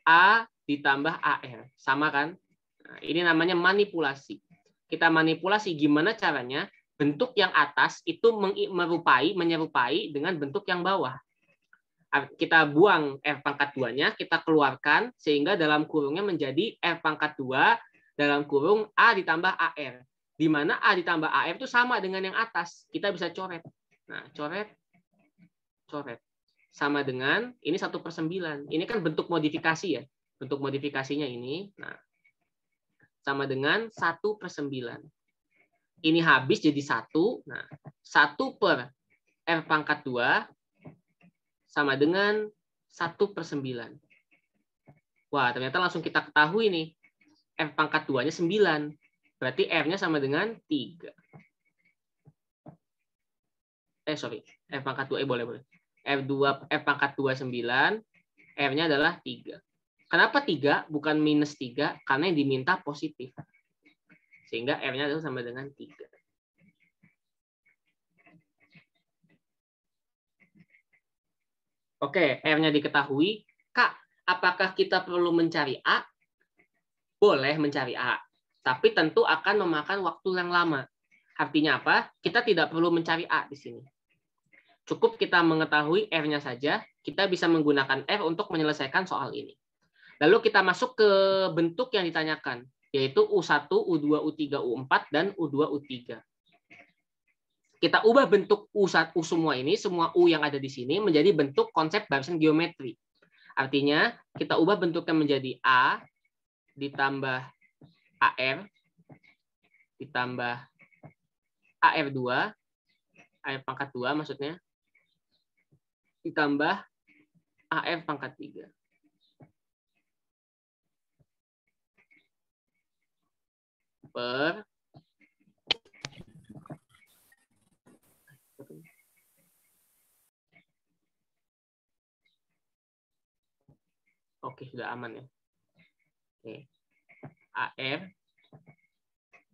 A ditambah AR. Sama kan? Nah, ini namanya manipulasi. Kita manipulasi gimana caranya bentuk yang atas itu merupai, menyerupai dengan bentuk yang bawah. Kita buang R pangkat 2-nya, kita keluarkan, sehingga dalam kurungnya menjadi R pangkat 2 dalam kurung A ditambah AR. Di mana A ditambah AR itu sama dengan yang atas. Kita bisa coret. Nah, coret, coret. Sama dengan, ini 1 per 9. Ini kan bentuk modifikasi ya. Bentuk modifikasinya ini. Nah, sama dengan 1 per 9. Ini habis jadi 1. Nah, 1 per R pangkat 2 sama dengan 1 per 9. Wah, ternyata langsung kita ketahui nih. F pangkat 2-nya 9. Berarti F-nya sama dengan 3. Eh, sorry. F pangkat 2, eh boleh, boleh. F2, F pangkat 2, 9. R-nya adalah 3. Kenapa 3? Bukan minus 3, karena yang diminta positif. Sehingga R-nya adalah sama dengan 3. Oke, R-nya diketahui. K, apakah kita perlu mencari A boleh mencari A, tapi tentu akan memakan waktu yang lama. Artinya apa? Kita tidak perlu mencari A di sini. Cukup kita mengetahui R-nya saja, kita bisa menggunakan R untuk menyelesaikan soal ini. Lalu kita masuk ke bentuk yang ditanyakan, yaitu U1, U2, U3, U4, dan U2, U3. Kita ubah bentuk U1, U semua ini, semua U yang ada di sini, menjadi bentuk konsep barisan geometri. Artinya, kita ubah bentuknya menjadi A, ditambah AR ditambah AR2 AR pangkat 2 maksudnya ditambah AR pangkat 3. Per Oke, sudah aman ya. Nih. AR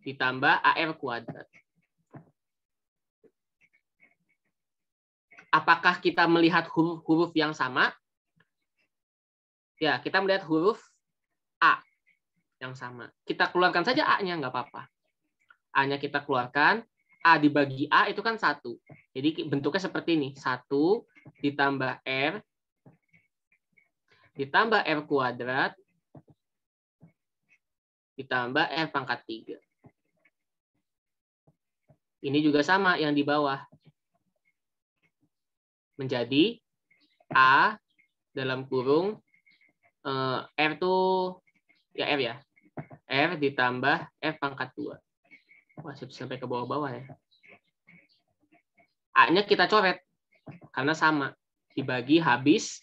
ditambah AR kuadrat. Apakah kita melihat huruf-huruf yang sama? Ya, kita melihat huruf A yang sama. Kita keluarkan saja A-nya, nggak apa-apa. A-nya kita keluarkan, A dibagi A itu kan satu. Jadi bentuknya seperti ini. satu ditambah R, ditambah R kuadrat, ditambah F pangkat 3. Ini juga sama yang di bawah. Menjadi A dalam kurung eh, R itu, ya R ya. R ditambah F pangkat 2. Wah, sampai ke bawah-bawah ya. A-nya kita coret karena sama. Dibagi habis.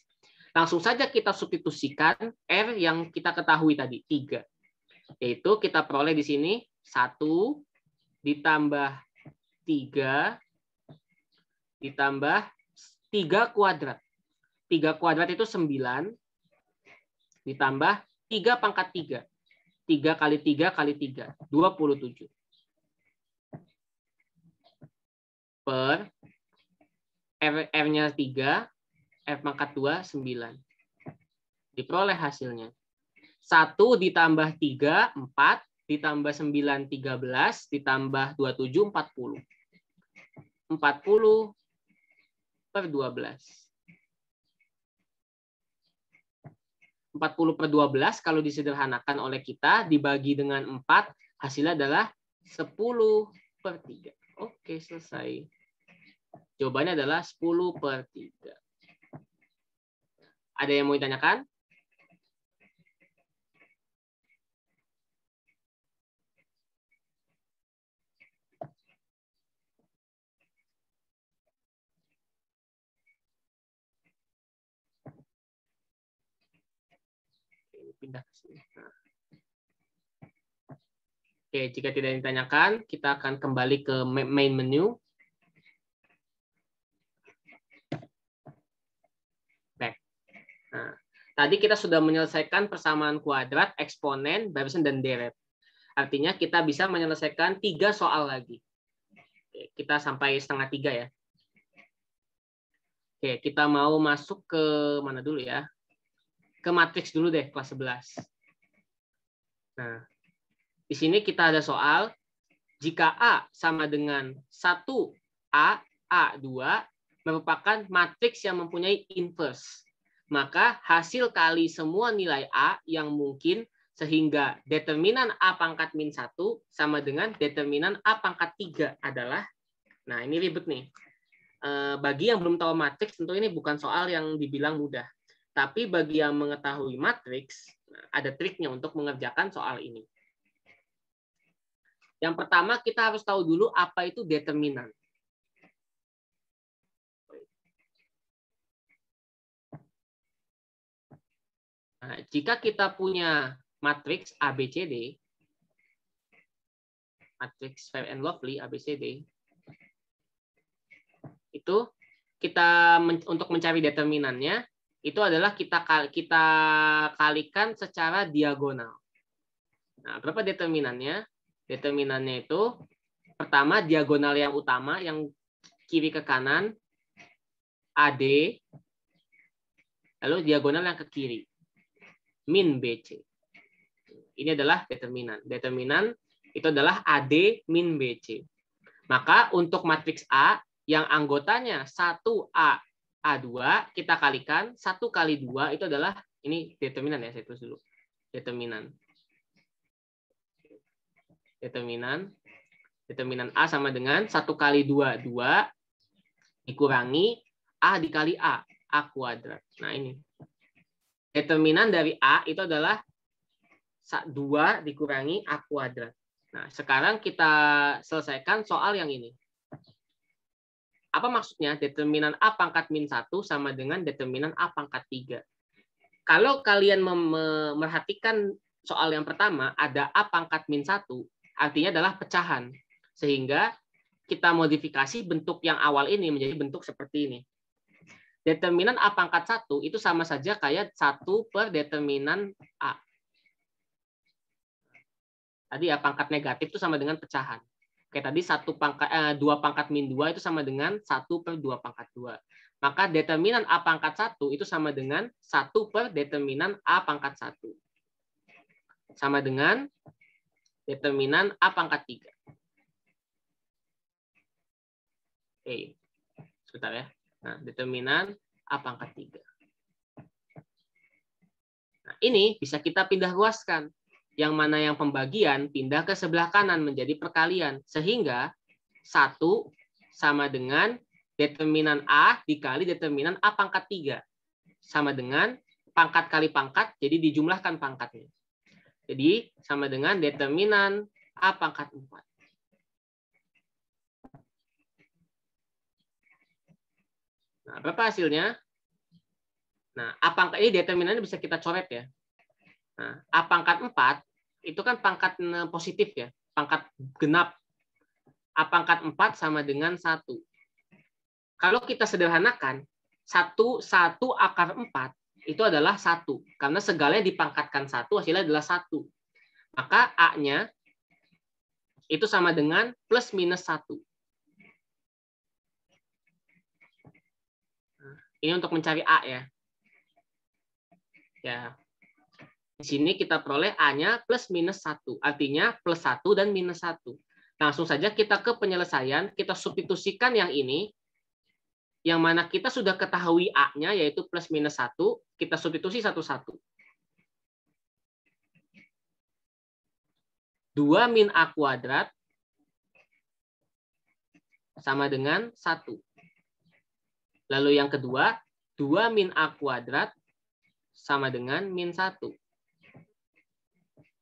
Langsung saja kita substitusikan R yang kita ketahui tadi, 3 yaitu kita peroleh di sini 1 ditambah 3 ditambah 3 kuadrat. 3 kuadrat itu 9 ditambah 3 pangkat 3. 3 kali 3 kali 3, 27. Per R-nya 3, F pangkat 2, 9. Diperoleh hasilnya. 1 ditambah 3, 4, ditambah 9, 13, ditambah 27, 40. 40 per 12. 40 per 12 kalau disederhanakan oleh kita dibagi dengan 4 hasilnya adalah 10 per 3. Oke selesai. Jawabannya adalah 10 per 3. Ada yang mau ditanyakan? pindah ke sini. Oke, jika tidak ditanyakan, kita akan kembali ke main menu. Back. Nah, tadi kita sudah menyelesaikan persamaan kuadrat, eksponen, barisan, dan deret. Artinya kita bisa menyelesaikan tiga soal lagi. Oke, kita sampai setengah tiga ya. Oke, kita mau masuk ke mana dulu ya? ke matriks dulu deh kelas 11. Nah, di sini kita ada soal jika A sama dengan 1A, A2 merupakan matriks yang mempunyai inverse. Maka hasil kali semua nilai A yang mungkin sehingga determinan A pangkat min 1 sama dengan determinan A pangkat 3 adalah, nah ini ribet nih, eh, bagi yang belum tahu matriks tentu ini bukan soal yang dibilang mudah. Tapi bagi yang mengetahui matriks, ada triknya untuk mengerjakan soal ini. Yang pertama, kita harus tahu dulu apa itu determinan. Nah, jika kita punya matriks ABCD, matriks Fair and Lovely ABCD, itu kita men untuk mencari determinannya, itu adalah kita kita kalikan secara diagonal. Nah, berapa determinannya? Determinannya itu pertama diagonal yang utama yang kiri ke kanan AD lalu diagonal yang ke kiri min BC. Ini adalah determinan. Determinan itu adalah AD min BC. Maka untuk matriks A yang anggotanya 1A A2 kita kalikan 1 kali 2 itu adalah ini determinan ya saya tulis dulu. Determinan. Determinan. Determinan A sama dengan 1 kali 2, 2 dikurangi A dikali A, A kuadrat. Nah ini. Determinan dari A itu adalah 2 dikurangi A kuadrat. Nah sekarang kita selesaikan soal yang ini. Apa maksudnya? Determinan A pangkat min 1 sama dengan determinan A pangkat 3. Kalau kalian merhatikan soal yang pertama, ada A pangkat min 1, artinya adalah pecahan. Sehingga kita modifikasi bentuk yang awal ini menjadi bentuk seperti ini. Determinan A pangkat 1 itu sama saja kayak 1 per determinan A. Tadi a pangkat negatif itu sama dengan pecahan. Kayak tadi satu pangkat eh, dua pangkat min dua itu sama dengan satu per dua pangkat dua. Maka determinan a pangkat satu itu sama dengan satu per determinan a pangkat satu. Sama dengan determinan a pangkat tiga. Oke, sebentar ya. Nah, determinan a pangkat tiga. Nah, ini bisa kita pindah luaskan yang mana yang pembagian pindah ke sebelah kanan menjadi perkalian. Sehingga 1 sama dengan determinan A dikali determinan A pangkat 3. Sama dengan pangkat kali pangkat, jadi dijumlahkan pangkatnya. Jadi sama dengan determinan A pangkat 4. Nah, berapa hasilnya? Nah, A pangkat ini determinannya bisa kita coret ya. Nah, A pangkat 4 itu kan pangkat eh, positif ya, pangkat genap. A pangkat 4 sama dengan 1. Kalau kita sederhanakan, 1, 1 akar 4 itu adalah 1. Karena segalanya dipangkatkan 1, hasilnya adalah 1. Maka A-nya itu sama dengan plus minus 1. Nah, ini untuk mencari A ya. Ya, di sini kita peroleh A-nya plus minus 1. Artinya plus 1 dan minus 1. Nah, langsung saja kita ke penyelesaian. Kita substitusikan yang ini. Yang mana kita sudah ketahui A-nya yaitu plus minus 1. Kita substitusi satu-satu. 2 min A kuadrat sama dengan 1. Lalu yang kedua, 2 min A kuadrat sama dengan min 1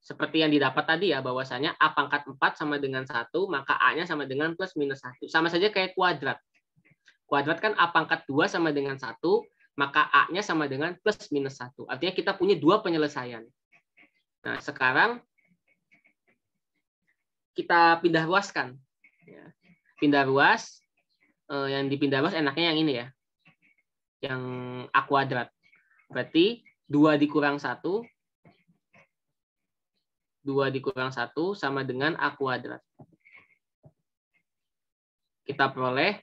seperti yang didapat tadi ya bahwasanya A pangkat 4 sama dengan 1 maka A-nya sama dengan plus minus 1. Sama saja kayak kuadrat. Kuadrat kan A pangkat 2 sama dengan 1 maka A-nya sama dengan plus minus 1. Artinya kita punya dua penyelesaian. Nah sekarang kita pindah ruaskan. Ya. Pindah ruas, eh, yang dipindah ruas enaknya yang ini ya. Yang A kuadrat. Berarti 2 dikurang 1 2 dikurang 1 sama dengan A kuadrat. Kita peroleh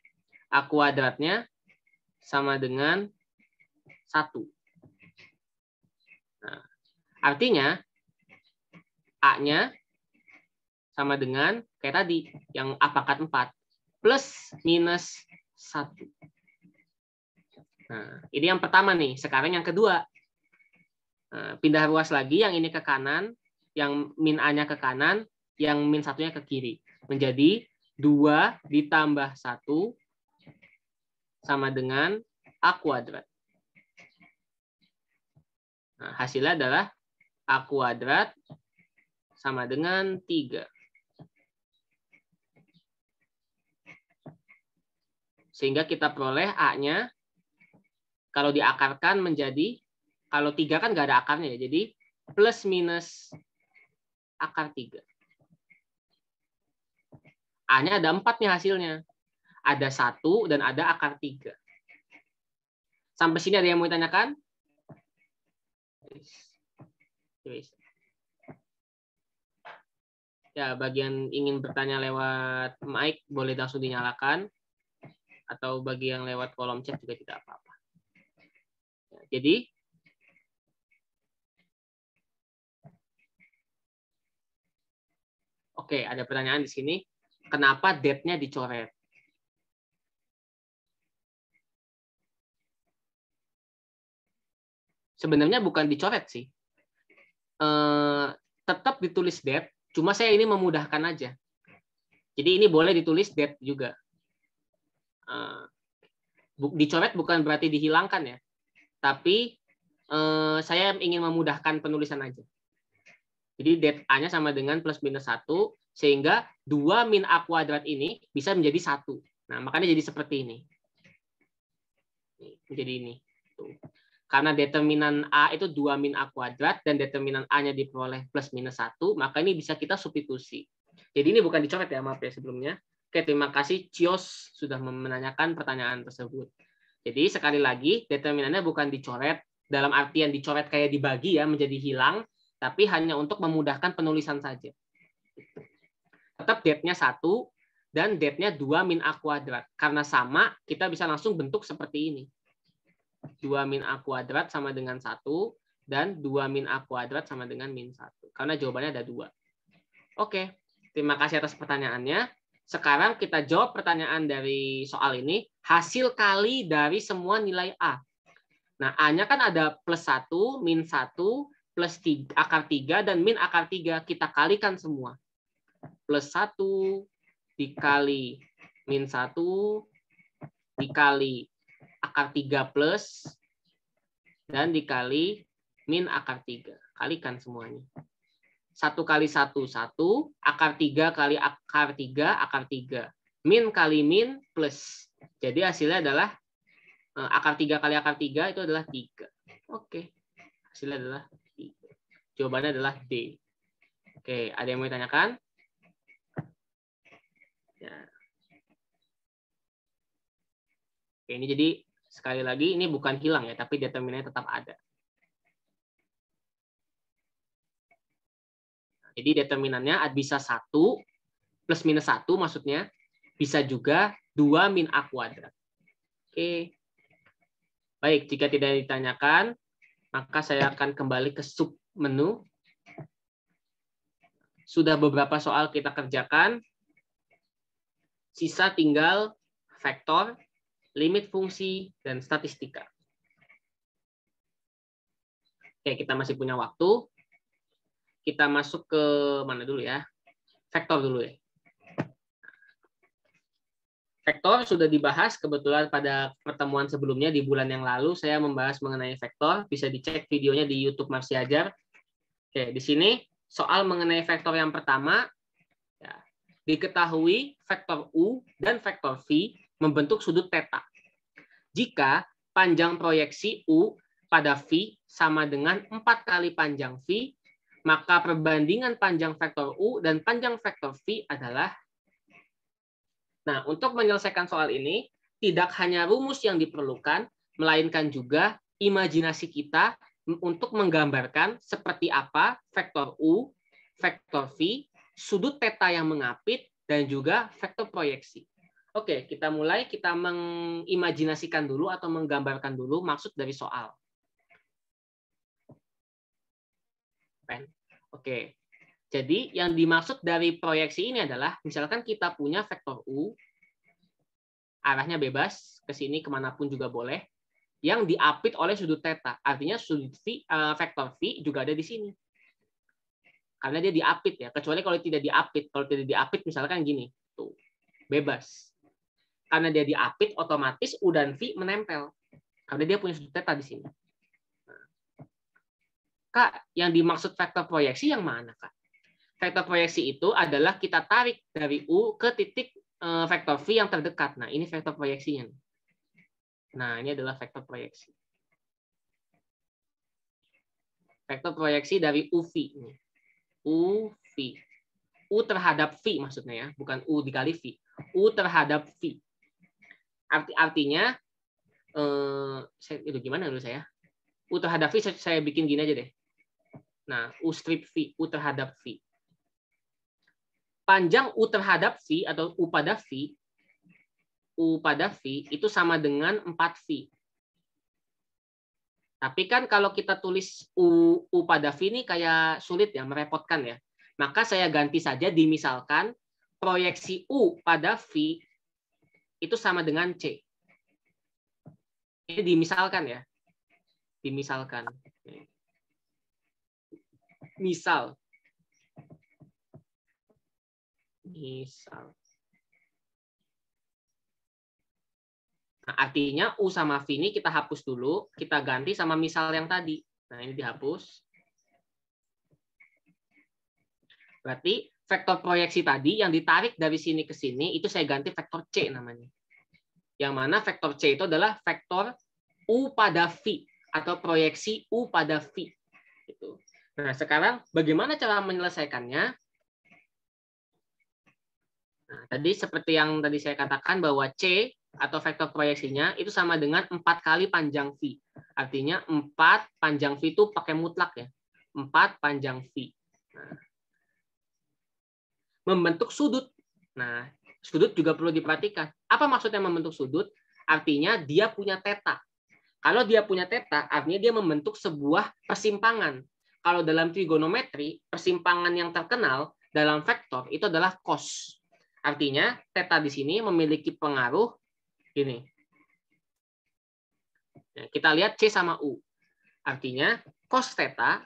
A kuadratnya sama dengan 1. Nah, artinya A-nya sama dengan kayak tadi yang A pangkat 4 plus minus 1. Nah, ini yang pertama nih. Sekarang yang kedua. Nah, pindah ruas lagi yang ini ke kanan, yang min A-nya ke kanan, yang min satunya ke kiri. Menjadi 2 ditambah 1 sama dengan A kuadrat. Nah, hasilnya adalah A kuadrat sama dengan 3. Sehingga kita peroleh A-nya kalau diakarkan menjadi, kalau 3 kan nggak ada akarnya ya, jadi plus minus akar 3. A-nya ada 4 nih hasilnya. Ada 1 dan ada akar 3. Sampai sini ada yang mau ditanyakan? Ya, bagian ingin bertanya lewat mic boleh langsung dinyalakan atau bagi yang lewat kolom chat juga tidak apa-apa. Jadi Oke, ada pertanyaan di sini. Kenapa date-nya dicoret? Sebenarnya bukan dicoret sih. Eh, tetap ditulis date, cuma saya ini memudahkan aja. Jadi ini boleh ditulis date juga. Eh, bu, dicoret bukan berarti dihilangkan ya, tapi eh, saya ingin memudahkan penulisan aja. Jadi det A-nya sama dengan plus minus satu sehingga dua min A kuadrat ini bisa menjadi satu. Nah, makanya jadi seperti ini. Jadi ini. Karena determinan A itu dua min A kuadrat, dan determinan A-nya diperoleh plus minus satu maka ini bisa kita substitusi. Jadi ini bukan dicoret ya, maaf ya sebelumnya. Oke, terima kasih Cios sudah menanyakan pertanyaan tersebut. Jadi sekali lagi, determinannya bukan dicoret, dalam artian dicoret kayak dibagi ya, menjadi hilang, tapi hanya untuk memudahkan penulisan saja. Tetap depth-nya 1 dan depth-nya 2 min A kuadrat. Karena sama, kita bisa langsung bentuk seperti ini. dua min A kuadrat sama dengan satu dan dua min A kuadrat sama dengan min satu Karena jawabannya ada dua. Oke, terima kasih atas pertanyaannya. Sekarang kita jawab pertanyaan dari soal ini. Hasil kali dari semua nilai A. Nah, A-nya kan ada plus 1, min 1, plus 3, akar 3 dan min akar 3 kita kalikan semua. Plus 1 dikali min 1 dikali akar 3 plus dan dikali min akar 3. Kalikan semuanya. 1 kali 1, 1. Akar 3 kali akar 3, akar 3. Min kali min plus. Jadi hasilnya adalah eh, akar 3 kali akar 3 itu adalah 3. Oke. Hasilnya adalah Jawabannya adalah D. Oke, ada yang mau ditanyakan? Ya. Oke, ini jadi sekali lagi ini bukan hilang ya, tapi determinannya tetap ada. Jadi determinannya bisa satu plus minus satu maksudnya bisa juga 2 min A kuadrat. Oke. Baik, jika tidak ditanyakan, maka saya akan kembali ke sub menu. Sudah beberapa soal kita kerjakan. Sisa tinggal vektor, limit fungsi, dan statistika. Oke, kita masih punya waktu. Kita masuk ke mana dulu ya? Vektor dulu ya. Vektor sudah dibahas kebetulan pada pertemuan sebelumnya di bulan yang lalu saya membahas mengenai vektor. Bisa dicek videonya di YouTube Marsiajar Ajar. Oke, di sini soal mengenai vektor yang pertama ya, diketahui vektor U dan vektor V membentuk sudut teta. Jika panjang proyeksi U pada V sama dengan empat kali panjang V, maka perbandingan panjang vektor U dan panjang vektor V adalah Nah, untuk menyelesaikan soal ini, tidak hanya rumus yang diperlukan, melainkan juga imajinasi kita untuk menggambarkan seperti apa vektor U, vektor V, sudut peta yang mengapit, dan juga vektor proyeksi. Oke, kita mulai. Kita mengimajinasikan dulu atau menggambarkan dulu maksud dari soal. Oke, jadi yang dimaksud dari proyeksi ini adalah misalkan kita punya vektor U, arahnya bebas, ke sini kemanapun juga boleh, yang diapit oleh sudut theta. Artinya sudut v, eh, vektor V juga ada di sini. Karena dia diapit ya, kecuali kalau tidak diapit. Kalau tidak diapit misalkan gini, tuh bebas. Karena dia diapit, otomatis U dan V menempel. Karena dia punya sudut theta di sini. Nah. Kak, yang dimaksud vektor proyeksi yang mana, Kak? vektor proyeksi itu adalah kita tarik dari U ke titik eh, vektor V yang terdekat. Nah, ini vektor proyeksinya. Nah, ini adalah vektor proyeksi. Vektor proyeksi dari UV. UV. U terhadap V maksudnya ya, bukan U dikali V. U terhadap V. Arti artinya, eh, saya, itu gimana dulu saya? U terhadap V saya, saya bikin gini aja deh. Nah, U strip V, U terhadap V panjang U terhadap V atau U pada V, U pada V itu sama dengan 4V. Tapi kan kalau kita tulis U, U pada V ini kayak sulit ya, merepotkan ya. Maka saya ganti saja dimisalkan proyeksi U pada V itu sama dengan C. Ini dimisalkan ya. Dimisalkan. Misal, Misal. Nah, artinya U sama V ini kita hapus dulu, kita ganti sama misal yang tadi. Nah, ini dihapus. Berarti vektor proyeksi tadi yang ditarik dari sini ke sini, itu saya ganti vektor C namanya. Yang mana vektor C itu adalah vektor U pada V, atau proyeksi U pada V. Gitu. Nah, sekarang bagaimana cara menyelesaikannya? Nah, tadi seperti yang tadi saya katakan bahwa C atau vektor proyeksinya itu sama dengan 4 kali panjang V. Artinya 4 panjang V itu pakai mutlak ya. 4 panjang V. Nah, membentuk sudut. Nah, sudut juga perlu diperhatikan. Apa maksudnya membentuk sudut? Artinya dia punya teta. Kalau dia punya teta, artinya dia membentuk sebuah persimpangan. Kalau dalam trigonometri, persimpangan yang terkenal dalam vektor itu adalah cos. Artinya teta di sini memiliki pengaruh gini. Nah, kita lihat C sama U. Artinya cos theta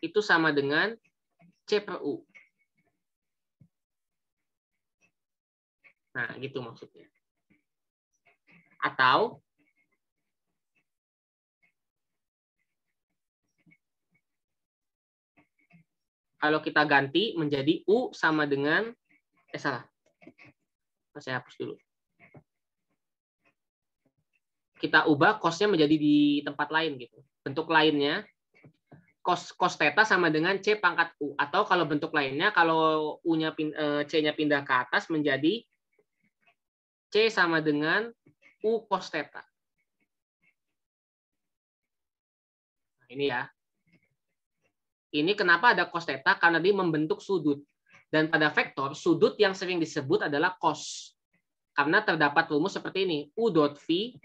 itu sama dengan C per U. Nah, gitu maksudnya. Atau kalau kita ganti menjadi U sama dengan, eh salah. Saya hapus dulu. Kita ubah kosnya menjadi di tempat lain gitu. Bentuk lainnya, kos kos theta sama dengan C pangkat U. Atau kalau bentuk lainnya, kalau U-nya eh, C-nya pindah ke atas menjadi C sama dengan U cos theta. Nah, ini ya, ini kenapa ada cos theta? Karena dia membentuk sudut. Dan pada vektor, sudut yang sering disebut adalah cos. Karena terdapat rumus seperti ini. U dot V,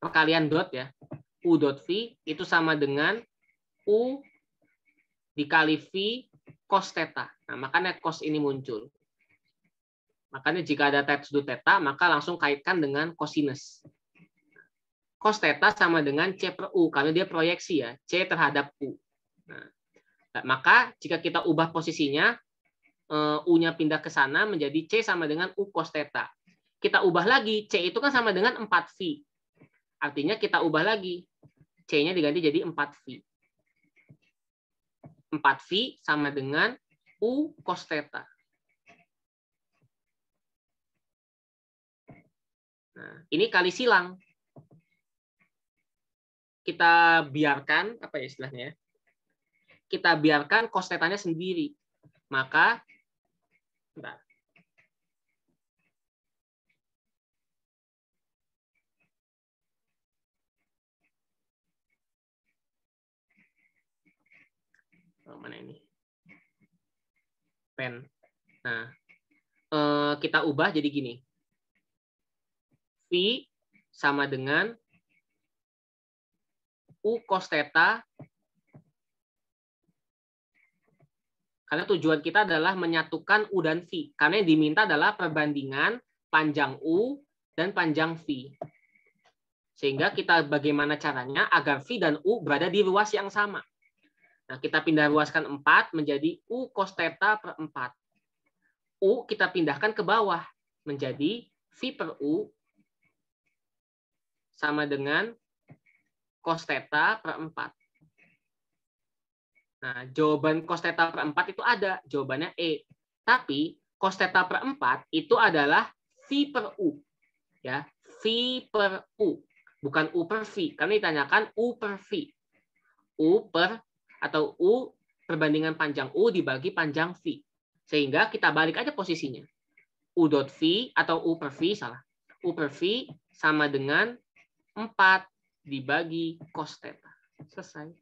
perkalian dot ya. U dot V itu sama dengan U dikali V cos theta. Nah, makanya cos ini muncul. Makanya jika ada teta sudut theta, maka langsung kaitkan dengan cosinus. Cos theta sama dengan C per U, karena dia proyeksi ya, C terhadap U. Nah, nah, maka jika kita ubah posisinya, eh, U-nya pindah ke sana menjadi C sama dengan U cos theta. Kita ubah lagi, C itu kan sama dengan 4V. Artinya kita ubah lagi, C-nya diganti jadi 4V. 4V sama dengan U cos theta. Nah, ini kali silang. Kita biarkan, apa ya istilahnya ya, kita biarkan cos tetanya sendiri. Maka bentar. Oh, mana ini? Pen. Nah, eh, kita ubah jadi gini. V sama dengan U cos theta Karena tujuan kita adalah menyatukan U dan V. Karena yang diminta adalah perbandingan panjang U dan panjang V. Sehingga kita bagaimana caranya agar V dan U berada di ruas yang sama. Nah, kita pindah ruaskan 4 menjadi U cos theta per 4. U kita pindahkan ke bawah menjadi V per U sama dengan cos theta per 4. Nah, jawaban cos theta per 4 itu ada, jawabannya E. Tapi cos theta per 4 itu adalah v per U. Ya, v per U. Bukan U per v karena ditanyakan U per v, U per atau U perbandingan panjang U dibagi panjang v. Sehingga kita balik aja posisinya. U dot v atau U per v salah. U per v sama dengan 4 dibagi cos theta. Selesai.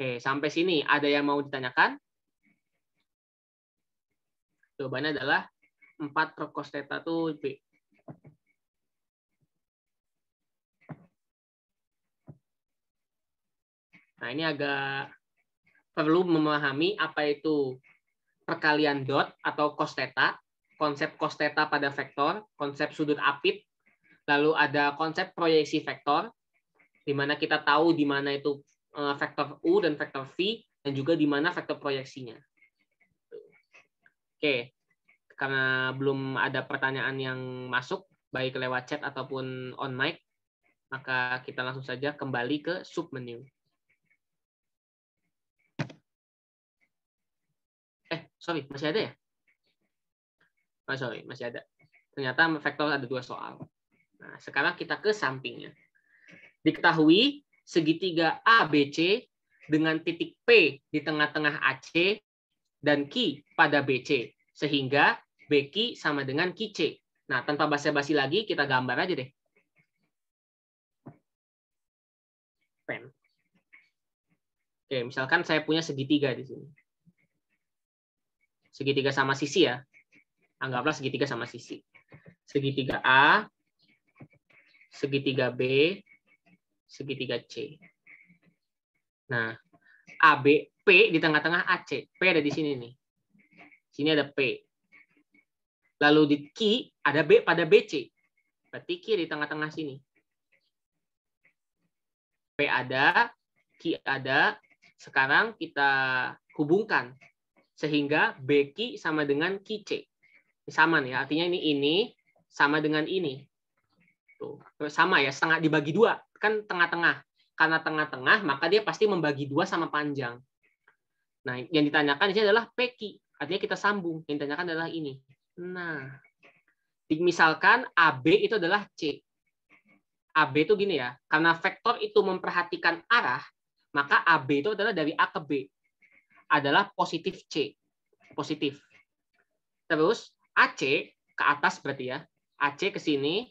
Oke, sampai sini ada yang mau ditanyakan? Jawabannya adalah 4 per cos itu B. Nah, ini agak perlu memahami apa itu perkalian dot atau cos theta, konsep cos theta pada vektor, konsep sudut apit, lalu ada konsep proyeksi vektor, di mana kita tahu di mana itu vektor eh, U dan vektor V, dan juga di mana vektor proyeksinya. Oke, karena belum ada pertanyaan yang masuk, baik lewat chat ataupun on mic, maka kita langsung saja kembali ke sub menu. Eh, sorry, masih ada ya? Oh, sorry, masih ada. Ternyata vektor ada dua soal. Nah, sekarang kita ke sampingnya. Diketahui segitiga ABC dengan titik P di tengah-tengah AC dan Q pada BC. Sehingga BQ sama dengan QC. Nah, tanpa basa-basi lagi, kita gambar aja deh. Pen. Oke, misalkan saya punya segitiga di sini. Segitiga sama sisi ya. Anggaplah segitiga sama sisi. Segitiga A, segitiga B, segitiga C. Nah, AB, P di tengah-tengah AC. P ada di sini nih. Sini ada P. Lalu di Q ada B pada BC. Berarti Q di tengah-tengah sini. P ada, Q ada. Sekarang kita hubungkan. Sehingga BQ sama dengan QC. Sama nih, artinya ini ini sama dengan ini. Tuh, sama ya, setengah dibagi dua kan tengah-tengah. Karena tengah-tengah, maka dia pasti membagi dua sama panjang. Nah, yang ditanyakan di sini adalah peki. Artinya kita sambung. Yang ditanyakan adalah ini. Nah, misalkan AB itu adalah C. AB itu gini ya, karena vektor itu memperhatikan arah, maka AB itu adalah dari A ke B. Adalah positif C. Positif. Terus AC ke atas berarti ya. AC ke sini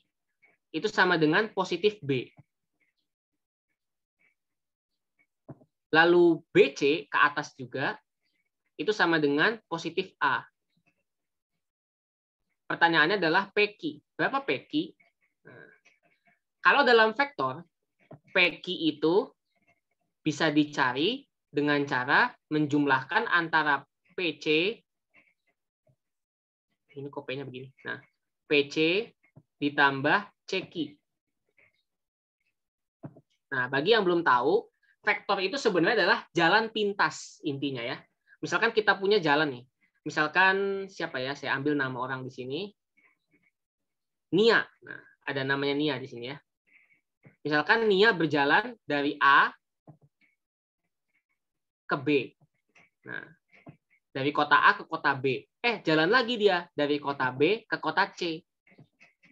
itu sama dengan positif B. Lalu BC ke atas juga, itu sama dengan positif A. Pertanyaannya adalah PQ. Berapa PQ? Nah, kalau dalam vektor, PQ itu bisa dicari dengan cara menjumlahkan antara PC ini kopenya begini. Nah, PC ditambah CQ. Nah, bagi yang belum tahu, vektor itu sebenarnya adalah jalan pintas intinya ya. Misalkan kita punya jalan nih. Misalkan siapa ya? Saya ambil nama orang di sini. Nia. Nah, ada namanya Nia di sini ya. Misalkan Nia berjalan dari A ke B. Nah, dari kota A ke kota B. Eh, jalan lagi dia dari kota B ke kota C.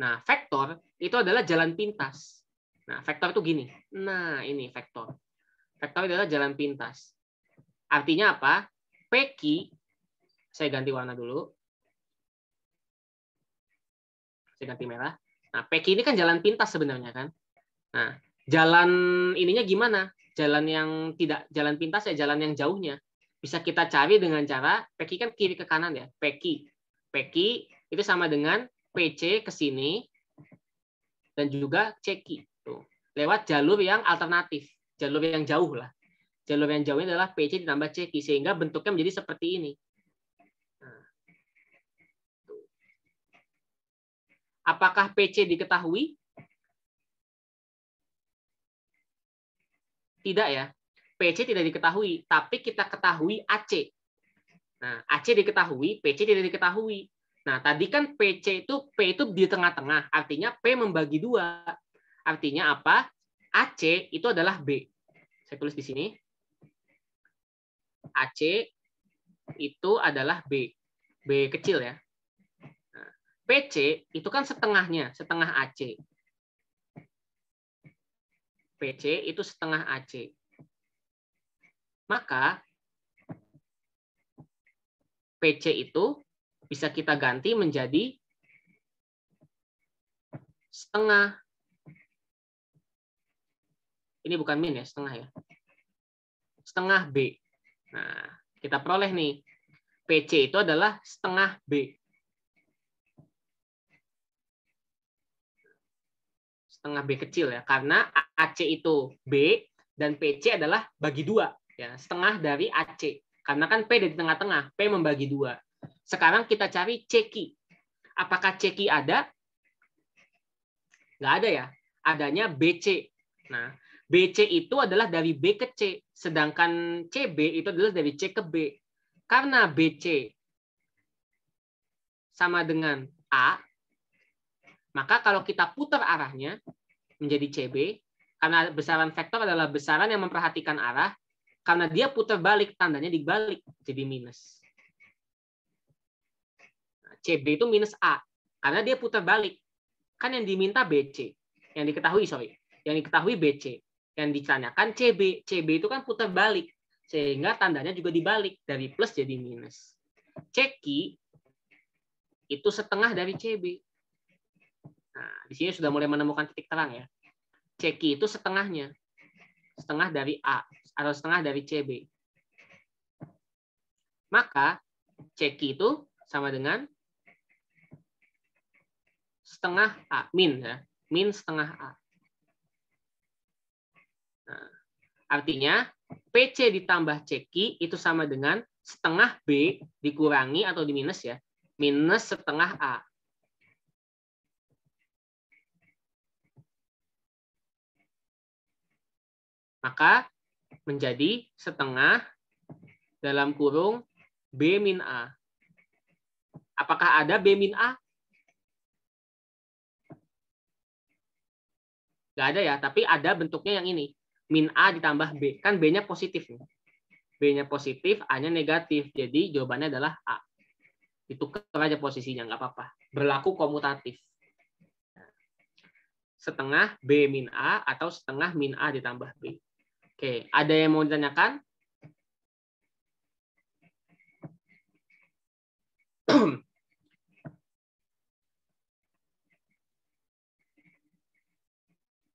Nah, vektor itu adalah jalan pintas. Nah, vektor itu gini. Nah, ini vektor. Rektor adalah jalan pintas. Artinya apa? Peki, saya ganti warna dulu. Saya ganti merah. Nah, Peki ini kan jalan pintas sebenarnya kan. Nah, jalan ininya gimana? Jalan yang tidak jalan pintas ya jalan yang jauhnya. Bisa kita cari dengan cara Peki kan kiri ke kanan ya. Peki. Peki itu sama dengan PC ke sini dan juga ceki. lewat jalur yang alternatif jalur yang jauh lah. Jalur yang jauh ini adalah PC ditambah CQ sehingga bentuknya menjadi seperti ini. Nah. Apakah PC diketahui? Tidak ya. PC tidak diketahui, tapi kita ketahui AC. Nah, AC diketahui, PC tidak diketahui. Nah, tadi kan PC itu P itu di tengah-tengah, artinya P membagi dua. Artinya apa? AC itu adalah B. Saya tulis di sini. AC itu adalah B. B kecil ya. Nah, PC itu kan setengahnya, setengah AC. PC itu setengah AC. Maka PC itu bisa kita ganti menjadi setengah ini bukan min ya, setengah ya. Setengah B. Nah, kita peroleh nih. PC itu adalah setengah B. Setengah B kecil ya. Karena AC itu B, dan PC adalah bagi dua. Ya, setengah dari AC. Karena kan P di tengah-tengah. P membagi dua. Sekarang kita cari ceki. Apakah ceki ada? Nggak ada ya. Adanya BC. Nah, BC itu adalah dari B ke C, sedangkan CB itu adalah dari C ke B. Karena BC sama dengan A, maka kalau kita putar arahnya menjadi CB, karena besaran vektor adalah besaran yang memperhatikan arah, karena dia putar balik, tandanya dibalik, jadi minus. Nah, CB itu minus A, karena dia putar balik. Kan yang diminta BC, yang diketahui, sorry, yang diketahui BC yang ditanyakan CB. CB itu kan putar balik, sehingga tandanya juga dibalik dari plus jadi minus. Ceki itu setengah dari CB. Nah, di sini sudah mulai menemukan titik terang ya. Ceki itu setengahnya. Setengah dari A atau setengah dari CB. Maka Ceki itu sama dengan setengah A, min ya. Min setengah A. Artinya, PC ditambah CQ itu sama dengan setengah B dikurangi atau di ya, minus setengah A. Maka menjadi setengah dalam kurung B min A. Apakah ada B min A? Tidak ada ya, tapi ada bentuknya yang ini min A ditambah B. Iya. Kan B-nya positif. Ya. B-nya positif, A-nya negatif. Jadi jawabannya adalah A. Ditukar aja posisinya, nggak apa-apa. Berlaku komutatif. Setengah B min A atau setengah min A ditambah B. Oke, ada yang mau ditanyakan?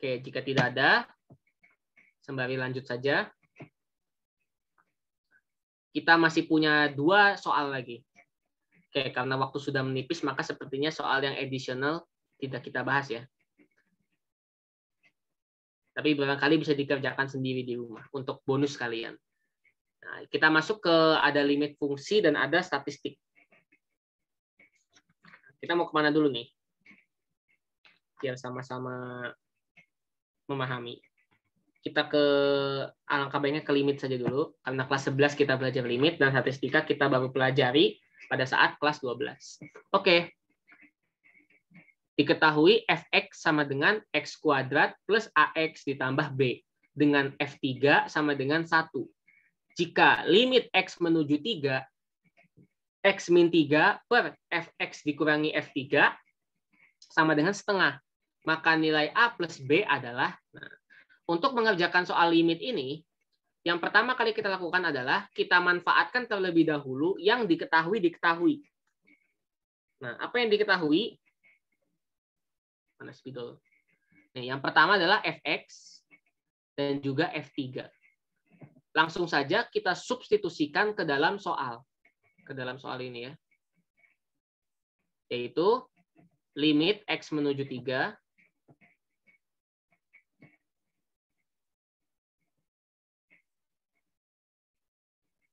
Oke, jika tidak ada, sembari lanjut saja. Kita masih punya dua soal lagi. Oke, karena waktu sudah menipis, maka sepertinya soal yang additional tidak kita bahas ya. Tapi barangkali bisa dikerjakan sendiri di rumah untuk bonus kalian. Nah, kita masuk ke ada limit fungsi dan ada statistik. Kita mau kemana dulu nih? Biar sama-sama memahami kita ke alangkah baiknya ke limit saja dulu karena kelas 11 kita belajar limit dan statistika kita baru pelajari pada saat kelas 12. Oke. Okay. Diketahui fx sama dengan x kuadrat plus ax ditambah b dengan f3 sama dengan 1. Jika limit x menuju 3 x min 3 per fx dikurangi f3 sama dengan setengah. Maka nilai a plus b adalah nah, untuk mengerjakan soal limit ini, yang pertama kali kita lakukan adalah kita manfaatkan terlebih dahulu yang diketahui diketahui. Nah, apa yang diketahui? Mana spidol? Nih, yang pertama adalah fx dan juga f3. Langsung saja kita substitusikan ke dalam soal. Ke dalam soal ini ya. Yaitu limit x menuju 3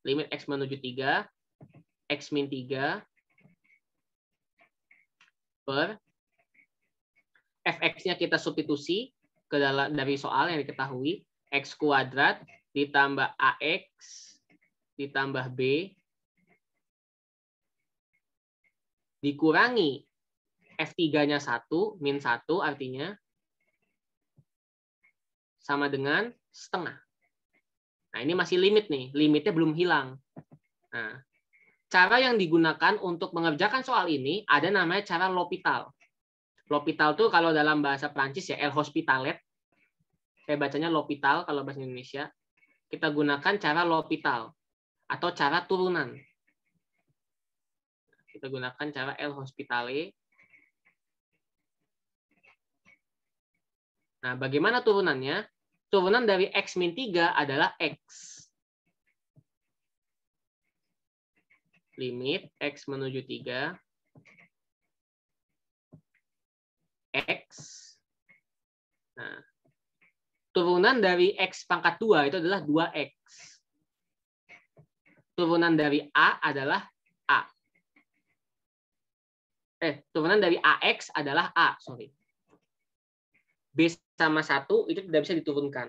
limit X menuju 3, X min 3 per fx-nya kita substitusi ke dalam dari soal yang diketahui x kuadrat ditambah ax ditambah b dikurangi f3-nya 1 min 1 artinya sama dengan setengah. Nah, ini masih limit nih, limitnya belum hilang. Nah, cara yang digunakan untuk mengerjakan soal ini ada namanya cara L'Hopital. L'Hopital tuh kalau dalam bahasa Prancis ya El Hospitalet. Saya bacanya L'Hopital kalau bahasa Indonesia. Kita gunakan cara L'Hopital atau cara turunan. Kita gunakan cara El Hospitale. Nah, bagaimana turunannya? turunan dari X min 3 adalah X. Limit X menuju 3. X. Nah, turunan dari X pangkat 2 itu adalah 2X. Turunan dari A adalah A. Eh, turunan dari AX adalah A, sorry. b sama satu itu tidak bisa diturunkan.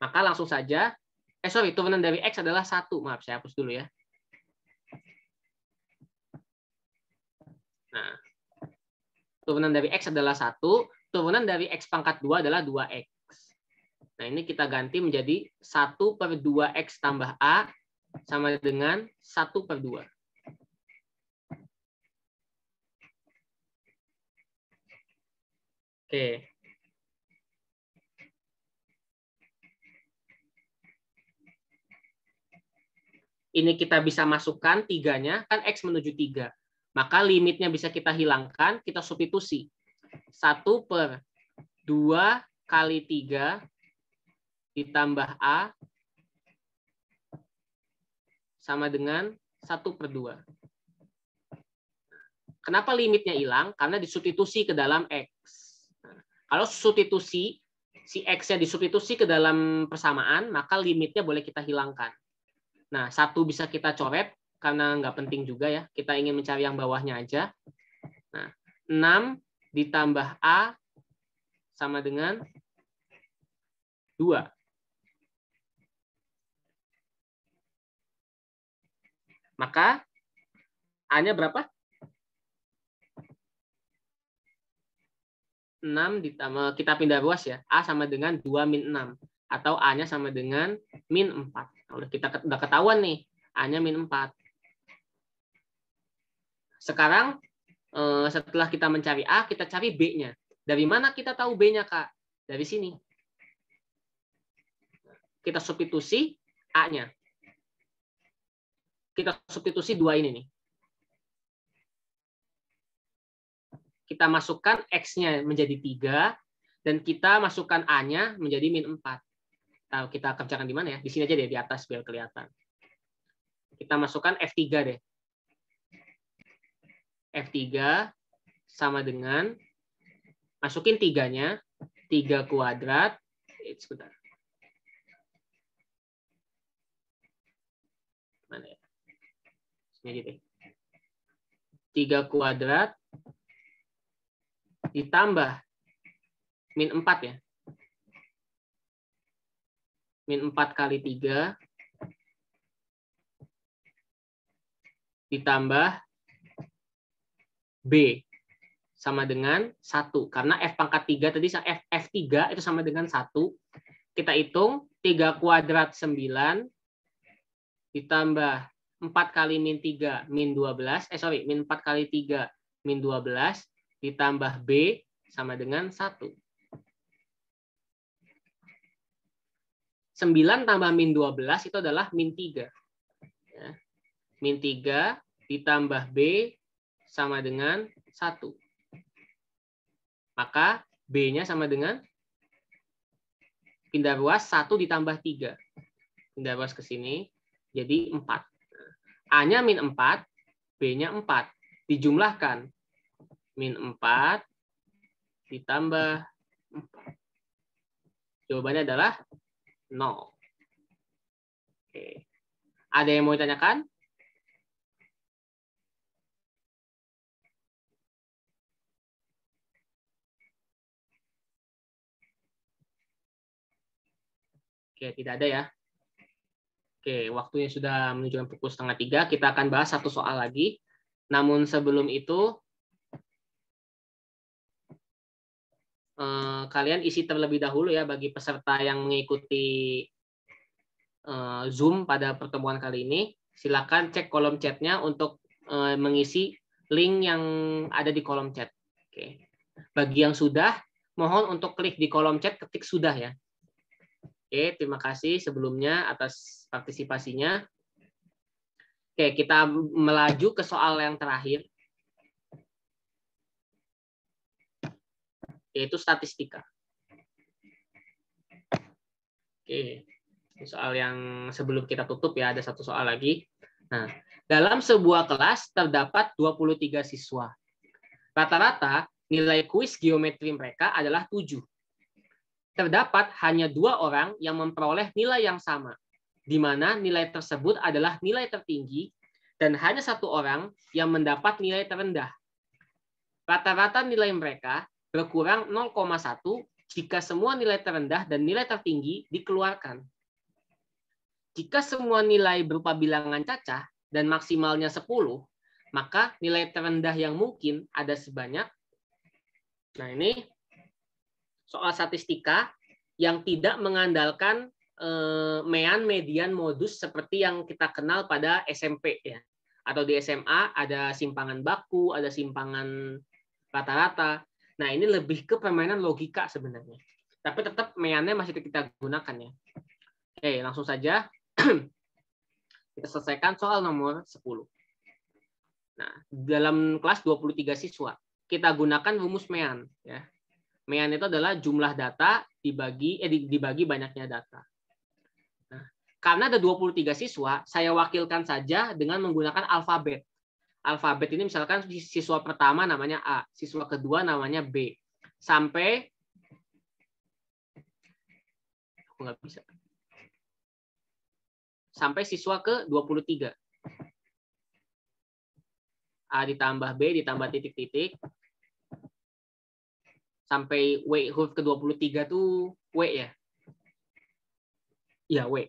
Maka langsung saja, eh sorry, turunan dari X adalah satu. Maaf, saya hapus dulu ya. Nah, turunan dari X adalah satu, turunan dari X pangkat 2 adalah 2X. Nah, ini kita ganti menjadi 1 per 2X tambah A sama dengan 1 per 2. Oke. Okay. ini kita bisa masukkan tiganya, kan X menuju tiga, Maka limitnya bisa kita hilangkan, kita substitusi. satu per dua kali tiga ditambah A sama dengan satu per dua. Kenapa limitnya hilang? Karena disubstitusi ke dalam X. kalau substitusi, si X-nya disubstitusi ke dalam persamaan, maka limitnya boleh kita hilangkan. Nah, satu bisa kita coret karena nggak penting juga ya. Kita ingin mencari yang bawahnya aja. Nah, 6 ditambah A sama dengan 2. Maka A-nya berapa? 6 ditambah, kita pindah ruas ya. A sama dengan 2 min 6. Atau A-nya sama dengan min 4. Udah kita udah ketahuan nih, A-nya min 4. Sekarang eh, setelah kita mencari A, kita cari B-nya. Dari mana kita tahu B-nya, Kak? Dari sini. Kita substitusi A-nya. Kita substitusi dua ini nih. Kita masukkan X-nya menjadi tiga dan kita masukkan A-nya menjadi min 4 kita kerjakan di mana ya? Di sini aja deh, di atas biar kelihatan. Kita masukkan F3 deh. F3 sama dengan, masukin tiganya, 3 kuadrat, eh, sebentar. Mana ya? Sini aja deh. 3 kuadrat ditambah min 4 ya min 4 kali 3 ditambah B sama dengan 1. Karena F pangkat 3 tadi F, F3 itu sama dengan 1. Kita hitung 3 kuadrat 9 ditambah 4 kali min 3 min 12. Eh sorry, min 4 kali 3 min 12 ditambah B sama dengan 1. 9 tambah min 12 itu adalah min 3. Ya. Min 3 ditambah B sama dengan 1. Maka B-nya sama dengan pindah ruas 1 ditambah 3. Pindah ruas ke sini jadi 4. Nah, A-nya min 4, B-nya 4. Dijumlahkan. Min 4 ditambah 4. Jawabannya adalah nol. Oke. Ada yang mau ditanyakan? Oke, tidak ada ya. Oke, waktunya sudah menunjukkan pukul setengah tiga. Kita akan bahas satu soal lagi. Namun sebelum itu, Eh, kalian isi terlebih dahulu ya bagi peserta yang mengikuti eh, Zoom pada pertemuan kali ini. Silakan cek kolom chatnya untuk eh, mengisi link yang ada di kolom chat. Oke. Bagi yang sudah, mohon untuk klik di kolom chat ketik sudah ya. Oke, terima kasih sebelumnya atas partisipasinya. Oke, kita melaju ke soal yang terakhir. yaitu statistika. Oke, soal yang sebelum kita tutup ya, ada satu soal lagi. Nah, dalam sebuah kelas terdapat 23 siswa. Rata-rata nilai kuis geometri mereka adalah 7. Terdapat hanya dua orang yang memperoleh nilai yang sama, di mana nilai tersebut adalah nilai tertinggi dan hanya satu orang yang mendapat nilai terendah. Rata-rata nilai mereka berkurang 0,1 jika semua nilai terendah dan nilai tertinggi dikeluarkan. Jika semua nilai berupa bilangan cacah dan maksimalnya 10, maka nilai terendah yang mungkin ada sebanyak. Nah ini soal statistika yang tidak mengandalkan eh, mean, median, modus seperti yang kita kenal pada SMP ya. Atau di SMA ada simpangan baku, ada simpangan rata-rata. Nah, ini lebih ke permainan logika sebenarnya. Tapi tetap meannya masih kita gunakan ya. Oke, langsung saja kita selesaikan soal nomor 10. Nah, dalam kelas 23 siswa, kita gunakan rumus mean ya. Mean itu adalah jumlah data dibagi eh dibagi banyaknya data. Nah, karena ada 23 siswa, saya wakilkan saja dengan menggunakan alfabet alfabet ini misalkan siswa pertama namanya A, siswa kedua namanya B, sampai aku nggak bisa sampai siswa ke 23. A ditambah B ditambah titik-titik. Sampai W huruf ke-23 tuh W ya. Iya, W.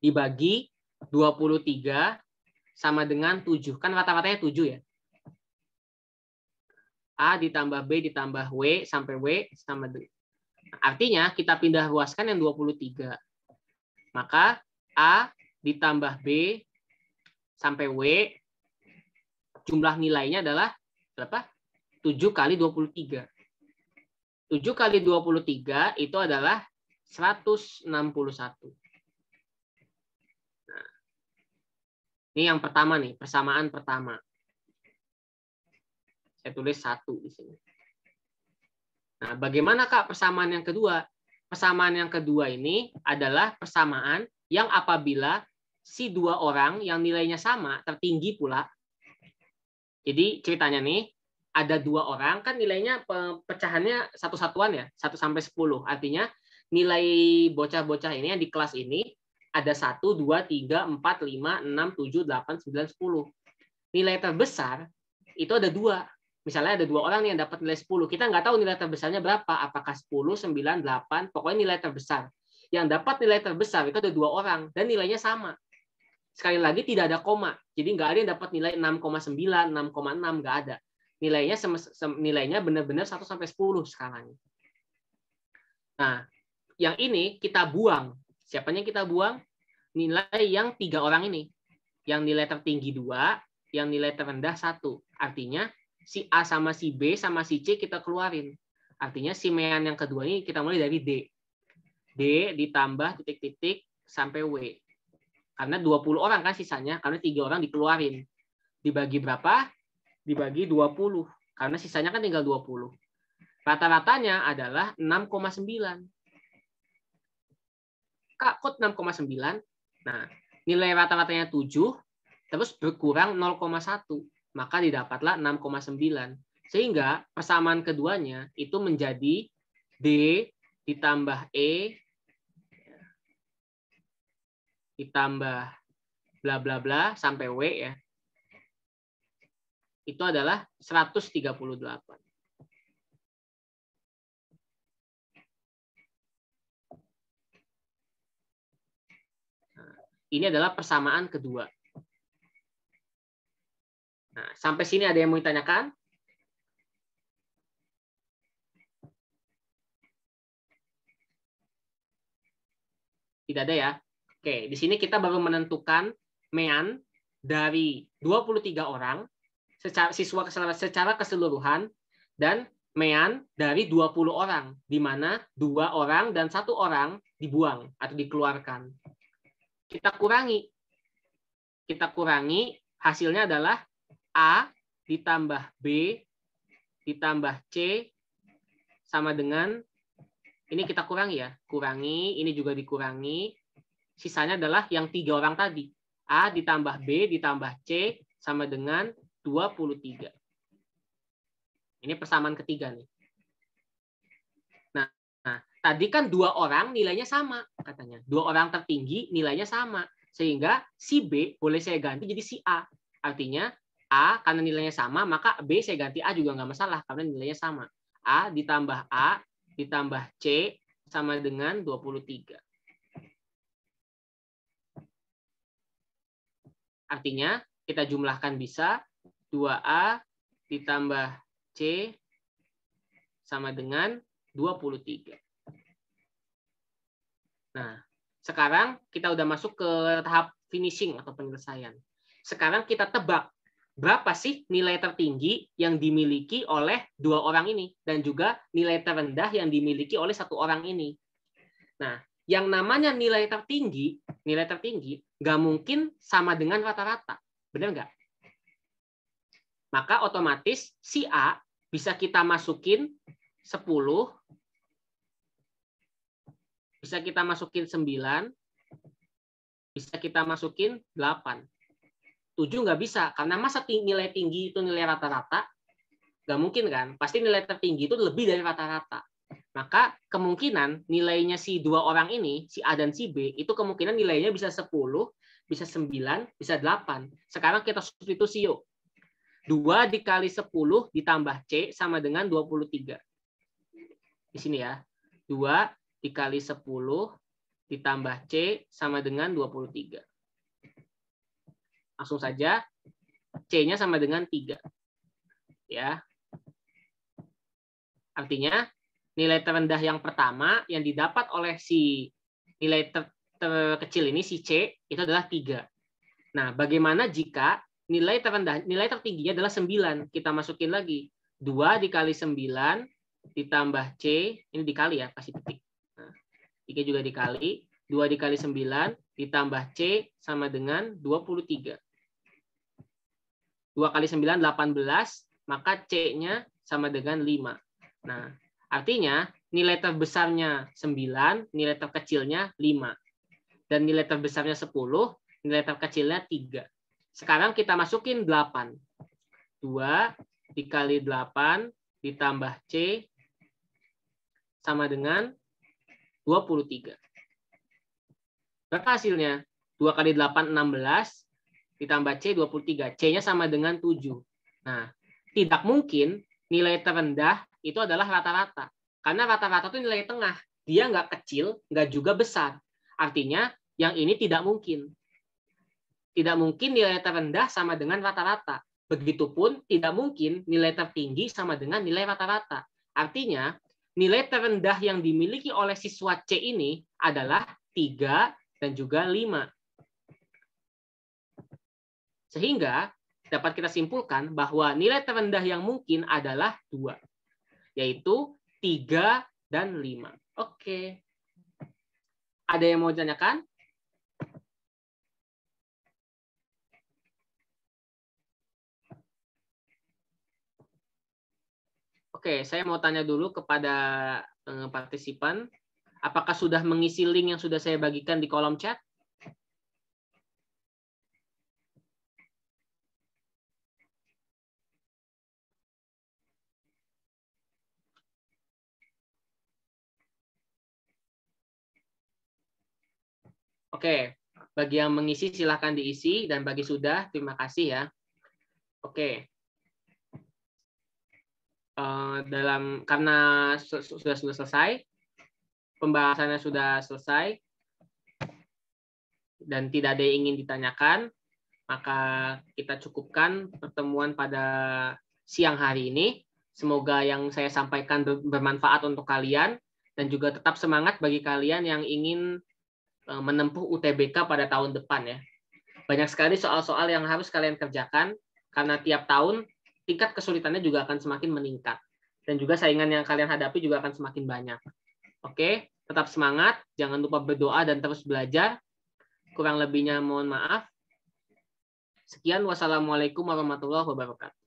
Dibagi 23 sama dengan 7. Kan kata-katanya 7 ya. A ditambah B ditambah W sampai W sama D. Artinya kita pindah luaskan yang 23. Maka A ditambah B sampai W jumlah nilainya adalah berapa? 7 kali 23. 7 kali 23 itu adalah 161. Ini yang pertama nih, persamaan pertama. Saya tulis satu di sini. Nah, bagaimana Kak persamaan yang kedua? Persamaan yang kedua ini adalah persamaan yang apabila si dua orang yang nilainya sama, tertinggi pula. Jadi ceritanya nih, ada dua orang kan nilainya pecahannya satu satuan ya, satu sampai sepuluh. Artinya nilai bocah-bocah ini yang di kelas ini ada 1, 2, 3, 4, 5, 6, 7, 8, 9, 10. Nilai terbesar itu ada dua. Misalnya ada dua orang nih yang dapat nilai 10. Kita nggak tahu nilai terbesarnya berapa. Apakah 10, 9, 8. Pokoknya nilai terbesar. Yang dapat nilai terbesar itu ada dua orang. Dan nilainya sama. Sekali lagi tidak ada koma. Jadi nggak ada yang dapat nilai 6,9, 6,6. Nggak ada. Nilainya nilainya benar-benar 1 sampai 10 sekarang. Nah, yang ini kita buang. Siapanya kita buang? nilai yang tiga orang ini. Yang nilai tertinggi dua, yang nilai terendah satu. Artinya si A sama si B sama si C kita keluarin. Artinya si mean yang kedua ini kita mulai dari D. D ditambah titik-titik sampai W. Karena 20 orang kan sisanya, karena tiga orang dikeluarin. Dibagi berapa? Dibagi 20. Karena sisanya kan tinggal 20. Rata-ratanya adalah 6,9. Kak, kok sembilan. Nah, nilai rata-ratanya 7, terus berkurang 0,1, maka didapatlah 6,9. Sehingga persamaan keduanya itu menjadi D ditambah E ditambah bla bla bla sampai W ya. Itu adalah 138. Ini adalah persamaan kedua. Nah, sampai sini ada yang mau ditanyakan? Tidak ada ya? Oke, di sini kita baru menentukan mean dari 23 orang secara, siswa secara keseluruhan dan mean dari 20 orang, di mana dua orang dan satu orang dibuang atau dikeluarkan kita kurangi. Kita kurangi, hasilnya adalah A ditambah B ditambah C sama dengan, ini kita kurangi ya, kurangi, ini juga dikurangi, sisanya adalah yang tiga orang tadi. A ditambah B ditambah C sama dengan 23. Ini persamaan ketiga nih tadi kan dua orang nilainya sama katanya. Dua orang tertinggi nilainya sama. Sehingga si B boleh saya ganti jadi si A. Artinya A karena nilainya sama, maka B saya ganti A juga nggak masalah karena nilainya sama. A ditambah A ditambah C sama dengan 23. Artinya kita jumlahkan bisa 2A ditambah C sama dengan 23. Nah, sekarang kita udah masuk ke tahap finishing atau penyelesaian. Sekarang kita tebak berapa sih nilai tertinggi yang dimiliki oleh dua orang ini dan juga nilai terendah yang dimiliki oleh satu orang ini. Nah, yang namanya nilai tertinggi, nilai tertinggi nggak mungkin sama dengan rata-rata, benar nggak? Maka otomatis si A bisa kita masukin 10 bisa kita masukin 9, bisa kita masukin 8. 7 nggak bisa, karena masa ting nilai tinggi itu nilai rata-rata, nggak mungkin kan? Pasti nilai tertinggi itu lebih dari rata-rata. Maka kemungkinan nilainya si dua orang ini, si A dan si B, itu kemungkinan nilainya bisa 10, bisa 9, bisa 8. Sekarang kita substitusi yuk. 2 dikali 10 ditambah C sama dengan 23. Di sini ya. 2 dikali 10 ditambah C sama dengan 23. Langsung saja, C-nya sama dengan 3. Ya. Artinya, nilai terendah yang pertama yang didapat oleh si nilai ter terkecil ini, si C, itu adalah 3. Nah, bagaimana jika nilai terendah nilai tertingginya adalah 9? Kita masukin lagi. 2 dikali 9 ditambah C, ini dikali ya, kasih titik 3 juga dikali. 2 dikali 9 ditambah C sama dengan 23. 2 kali 9, 18. Maka C-nya sama dengan 5. Nah, artinya nilai terbesarnya 9, nilai terkecilnya 5. Dan nilai terbesarnya 10, nilai terkecilnya 3. Sekarang kita masukin 8. 2 dikali 8 ditambah C sama dengan 23. Berapa hasilnya 2 kali 8, 16, ditambah C, 23. C-nya sama dengan 7. Nah, tidak mungkin nilai terendah itu adalah rata-rata. Karena rata-rata itu nilai tengah. Dia nggak kecil, nggak juga besar. Artinya, yang ini tidak mungkin. Tidak mungkin nilai terendah sama dengan rata-rata. Begitupun tidak mungkin nilai tertinggi sama dengan nilai rata-rata. Artinya, nilai terendah yang dimiliki oleh siswa C ini adalah 3 dan juga 5. Sehingga dapat kita simpulkan bahwa nilai terendah yang mungkin adalah 2, yaitu 3 dan 5. Oke. Ada yang mau ditanyakan? Oke, saya mau tanya dulu kepada eh, partisipan, apakah sudah mengisi link yang sudah saya bagikan di kolom chat? Oke, bagi yang mengisi silahkan diisi, dan bagi sudah, terima kasih ya. Oke, Eh, dalam karena sudah sudah selesai pembahasannya sudah selesai dan tidak ada yang ingin ditanyakan maka kita cukupkan pertemuan pada siang hari ini semoga yang saya sampaikan bermanfaat untuk kalian dan juga tetap semangat bagi kalian yang ingin eh, menempuh UTBK pada tahun depan ya. Banyak sekali soal-soal yang harus kalian kerjakan karena tiap tahun tingkat kesulitannya juga akan semakin meningkat. Dan juga saingan yang kalian hadapi juga akan semakin banyak. Oke, tetap semangat, jangan lupa berdoa dan terus belajar. Kurang lebihnya mohon maaf. Sekian, wassalamualaikum warahmatullahi wabarakatuh.